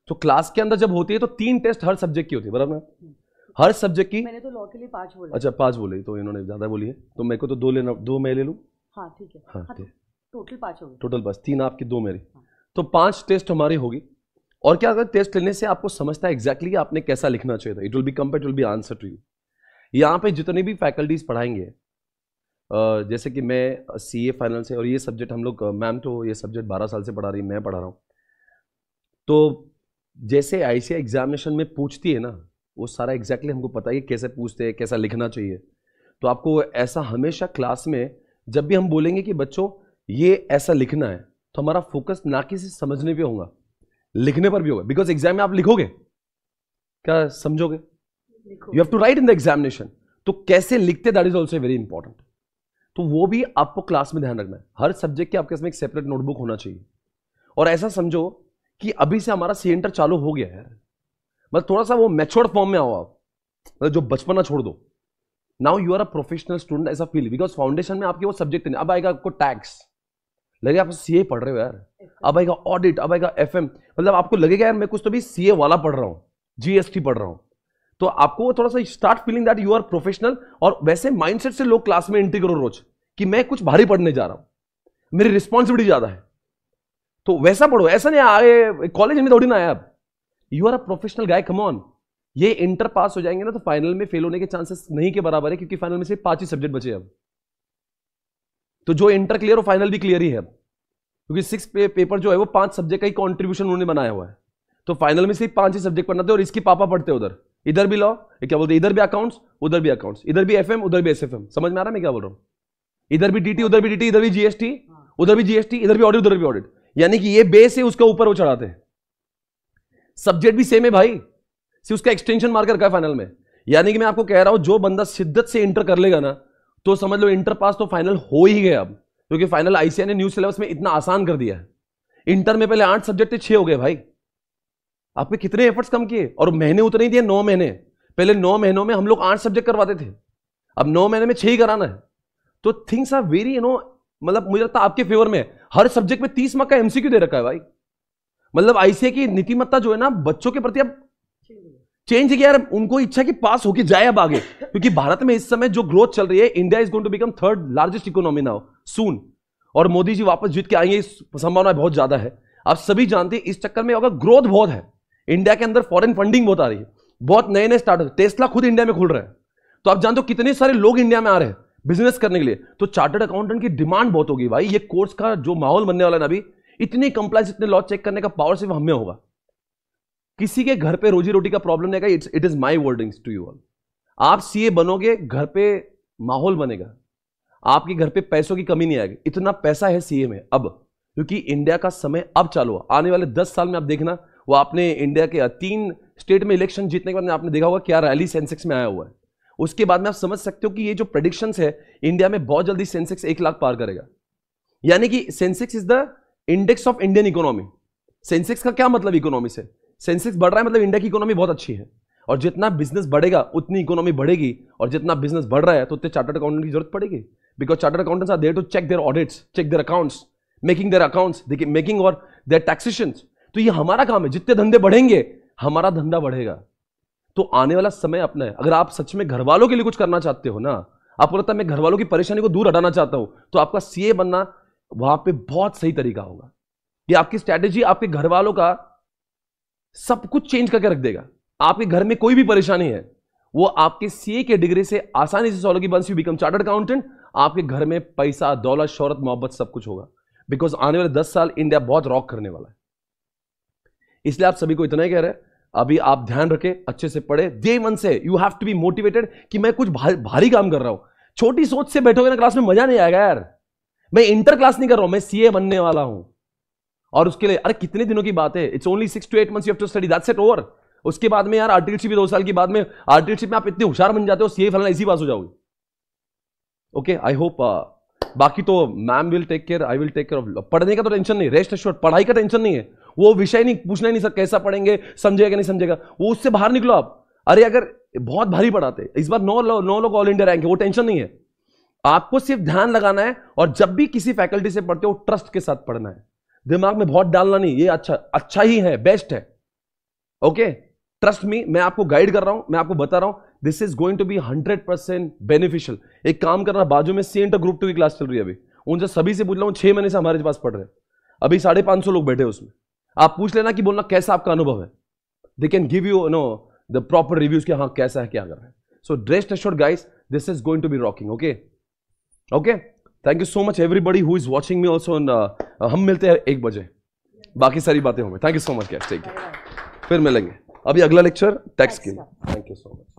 तो क्लास के अंदर जब होती है तो तीन टेस्ट हर सब्जेक्ट की होती है बराबर हर सब्जेक्ट की मैंने तो लॉ के लिए पांच बोले अच्छा पांच बोले तो इन्होंने ज्यादा बोली है तो मेरे को तो दो लेना दो मैं ले लू हाँ ठीक है हाँ, हाँ टोटल तो- पांच हो टोटल पाँच तीन आपकी दो मेरी हाँ। तो पांच टेस्ट हमारी होगी और क्या अगर टेस्ट लेने से आपको समझता है एग्जैक्टली exactly आपने कैसा लिखना चाहिए था it will be compete will be answer to you यहाँ पे जितने भी फैकल्टीज़ पढ़ाएंगे जैसे कि मैं सी ए फाइनल से और ये सब्जेक्ट हम लोग मैम तो ये सब्जेक्ट बारह साल से पढ़ा रही मैं पढ़ा रहा हूँ तो जैसे आई एग्जामिनेशन में पूछती है ना वो सारा एग्जैक्टली exactly हमको पता है कैसे पूछते हैं कैसा लिखना चाहिए तो आपको ऐसा हमेशा क्लास में जब भी हम बोलेंगे कि बच्चों ये ऐसा लिखना है तो हमारा फोकस ना कि समझने पे होगा लिखने पर भी होगा बिकॉज एग्जाम में आप लिखोगे क्या समझोगे you have to write in the examination तो कैसे लिखते that is also very important तो वो भी आपको क्लास में ध्यान रखना है हर सब्जेक्ट के आपके इसमें एक सेपरेट नोटबुक होना चाहिए और ऐसा समझो कि अभी से हमारा सेंटर e चालू हो गया है मतलब थोड़ा सा वो मेच्योर फॉर्म में आओ आप मतलब जो बचपना छोड़ दो now you are a professional student ऐसा फील बिकॉज फाउंडेशन में आपके वो सब्जेक्ट नहीं अब आएगा आपको टैक्स लगे आप सी पढ़ रहे हो यार अब आएगा ऑडिट अब आएगा एफ मतलब आपको लगेगा यार मैं कुछ तो भी सी वाला पढ़ रहा हूँ जीएसटी पढ़ रहा हूँ तो आपको वो थोड़ा सा start feeling that you are professional और वैसे माइंडसेट से लोग क्लास में एंट्री करो रोज कि मैं कुछ भारी पढ़ने जा रहा हूं मेरी रिस्पॉन्सिबिलिटी ज्यादा है तो वैसा पढ़ो ऐसा नहीं आए कॉलेज में थोड़ी ना आया अब you are a professional guy come on ये इंटर पास हो जाएंगे ना तो फाइनल में फेल होने के चांसेस नहीं के बराबर है क्योंकि फाइनल में सिर्फ पांच ही सब्जेक्ट बचे अब तो जो इंटर क्लियर हो फाइनल भी क्लियर ही है क्योंकि सिक्स पे, पेपर जो है वो पांच सब्जेक्ट का ही कॉन्ट्रीब्यूशन उन्होंने बनाया हुआ है तो फाइनल में सिर्फ पांच ही सब्जेक्ट पढ़ना थे और इसके पापा पढ़ते उधर इधर भी लॉ ये क्या बोलते हैं इधर भी अकाउंट्स उधर भी अकाउंट्स इधर भी एफएम उधर भी एसएफएम समझ में आ रहा है मैं क्या बोल रहा हूँ इधर भी डीटी उधर भी डीटी इधर भी जीएसटी उधर भी जीएसटी इधर भी ऑडिट उधर भी ऑडिट यानी कि ये बेस है उसका ऊपर वो चढ़ाते हैं सब्जेक्ट भी सेम है भाई सिर्फ उसका एक्सटेंशन मार्कर का फाइनल में यानी कि मैं आपको कह रहा हूं जो बंदा शिद्दत से इंटर कर लेगा ना तो समझ लो इंटर पास तो फाइनल हो ही गया अब क्योंकि फाइनल आईसीआई ने न्यू सिलेबस में इतना आसान कर दिया है इंटर में पहले आठ सब्जेक्ट थे छह हो गए भाई आपने कितने एफर्ट्स कम किए और महीने उतने ही दिए नौ महीने पहले नौ महीनों में हम लोग आठ सब्जेक्ट करवाते थे अब नौ महीने में छह ही कराना है तो things are very you know मतलब मुझे लगता है आपके फेवर में हर सब्जेक्ट में तीस मार्क का एमसीक्यू दे रखा है भाई मतलब आईसीए की नीतिमत्ता जो है ना बच्चों के प्रति अब चेंज है यार उनको इच्छा कि पास होके जाए अब आगे क्योंकि भारत में इस समय जो ग्रोथ चल रही है India is going to become third largest economy now soon और मोदी जी वापस जीत के आएंगे इस संभावना बहुत ज्यादा है आप सभी जानते हैं इस चक्कर में अगर ग्रोथ बहुत है इंडिया के अंदर फॉरेन फंडिंग बहुत आ रही है बहुत नए नए स्टार्टअप टेस्ला खुद इंडिया में खुल रहे हैं तो आप जानते हो कितने सारे लोग इंडिया में आ रहे हैं बिजनेस करने के लिए तो चार्टर्ड अकाउंटेंट की डिमांड बहुत होगी भाई ये कोर्स का जो माहौल बनने वाला है ना अभी इतनी कंप्लाइंस इतने लॉ चेक करने का पावर सिर्फ हमें होगा किसी के घर पे रोजी रोटी का प्रॉब्लम नहीं it's it is my wordings to you all आप सीए बनोगे घर पे माहौल बनेगा आपके घर पे पैसों की कमी नहीं आएगी इतना पैसा है सीए में अब क्योंकि इंडिया का समय अब चालू हुआ आने वाले दस साल में आप देखना वो आपने इंडिया के तीन स्टेट में इलेक्शन जीतने के बाद आपने देखा होगा क्या रैली सेंसेक्स में आया हुआ है उसके बाद में आप समझ सकते हो कि ये जो प्रडिक्शन है इंडिया में बहुत जल्दी सेंसेक्स एक लाख पार करेगा यानी कि Sensex is the index of Indian economy Sensex का क्या मतलब इकोनॉमी से सेंसेक्स बढ़ रहा है मतलब इंडिया की इकोनॉमी बहुत अच्छी है और जितना बिजनेस बढ़ेगा उतनी इकोनॉमी बढ़ेगी और जितना बिजनेस बढ़ रहा है तो उतने चार्टर्ड अकाउंटेंट की जरूरत पड़ेगी because chartered accountants are there to check their audits check their accounts making their accounts making और देयर टैक्सेशन तो ये हमारा काम है जितने धंधे बढ़ेंगे हमारा धंधा बढ़ेगा तो आने वाला समय अपना है अगर आप सच में घर वालों के लिए कुछ करना चाहते हो ना आपको लगता है मैं घर वालों की परेशानी को दूर हटाना चाहता हूं तो आपका सीए बनना वहां पे बहुत सही तरीका होगा ये आपकी स्ट्रैटेजी आपके घर वालों का सब कुछ चेंज करके रख देगा आपके घर में कोई भी परेशानी है वो आपके सीए के डिग्री से आसानी से सॉल्व की once you become chart accountant आपके घर में पैसा दौलत शौहरत मोहब्बत सब कुछ होगा बिकॉज आने वाले दस साल इंडिया बहुत रॉक करने वाला है इसलिए आप सभी को इतना ही कह रहे हैं अभी आप ध्यान रखें अच्छे से पढ़े दे मन से you have to be motivated कि मैं कुछ भा, भारी काम कर रहा हूं छोटी सोच से बैठोगे ना क्लास में मजा नहीं आएगा यार मैं इंटर क्लास नहीं कर रहा हूं मैं सीए बनने वाला हूं और उसके लिए अरे कितने दिनों की बात है it's only six to eight months you have to study that's it over उसके बाद में यार आर्टिलशिप दो साल की बाद में आर्टिलशिप में आप इतने होशियार बन जाते हो सीए फलाना इसी पास हो जाओगे ओके आई होप बाकी तो ma'am will take care I will take care of पढ़ने का तो टेंशन नहीं रेस्ट एश्योर पढ़ाई का टेंशन नहीं है वो विषय नहीं पूछना ही नहीं सर कैसा पढ़ेंगे समझेगा नहीं समझेगा वो उससे बाहर निकलो आप अरे अगर बहुत भारी पढ़ाते इस बार नौ लो, नौ लोग ऑल इंडिया रैंक है वो टेंशन नहीं है आपको सिर्फ ध्यान लगाना है और जब भी किसी फैकल्टी से पढ़ते हो ट्रस्ट के साथ पढ़ना है दिमाग में बहुत डालना नहीं ये अच्छा अच्छा ही है बेस्ट है ओके ट्रस्ट मी मैं आपको गाइड कर रहा हूं मैं आपको बता रहा हूं this is going to be hundred percent beneficial एक काम कर रहा बाजू में सी एंटर ग्रुप टू की क्लास चल रही है अभी उनसे सभी से पूछ रहा हूँ छह महीने से हमारे पास पढ़ रहे हैं अभी साढ़े पांच सौ लोग बैठे उसमें आप पूछ लेना कि बोलना कैसा आपका अनुभव है they can give you know the proper reviews के हाँ कैसा है क्या कर रहे हैं so rest assured guys this is going to be rocking okay okay thank you so much everybody who is watching me also हम मिलते हैं एक बजे बाकी सारी बातें होंगी thank you so much guys ठीक है फिर मिलेंगे अभी अगला लेक्चर टैक्स के थैंक यू सो मच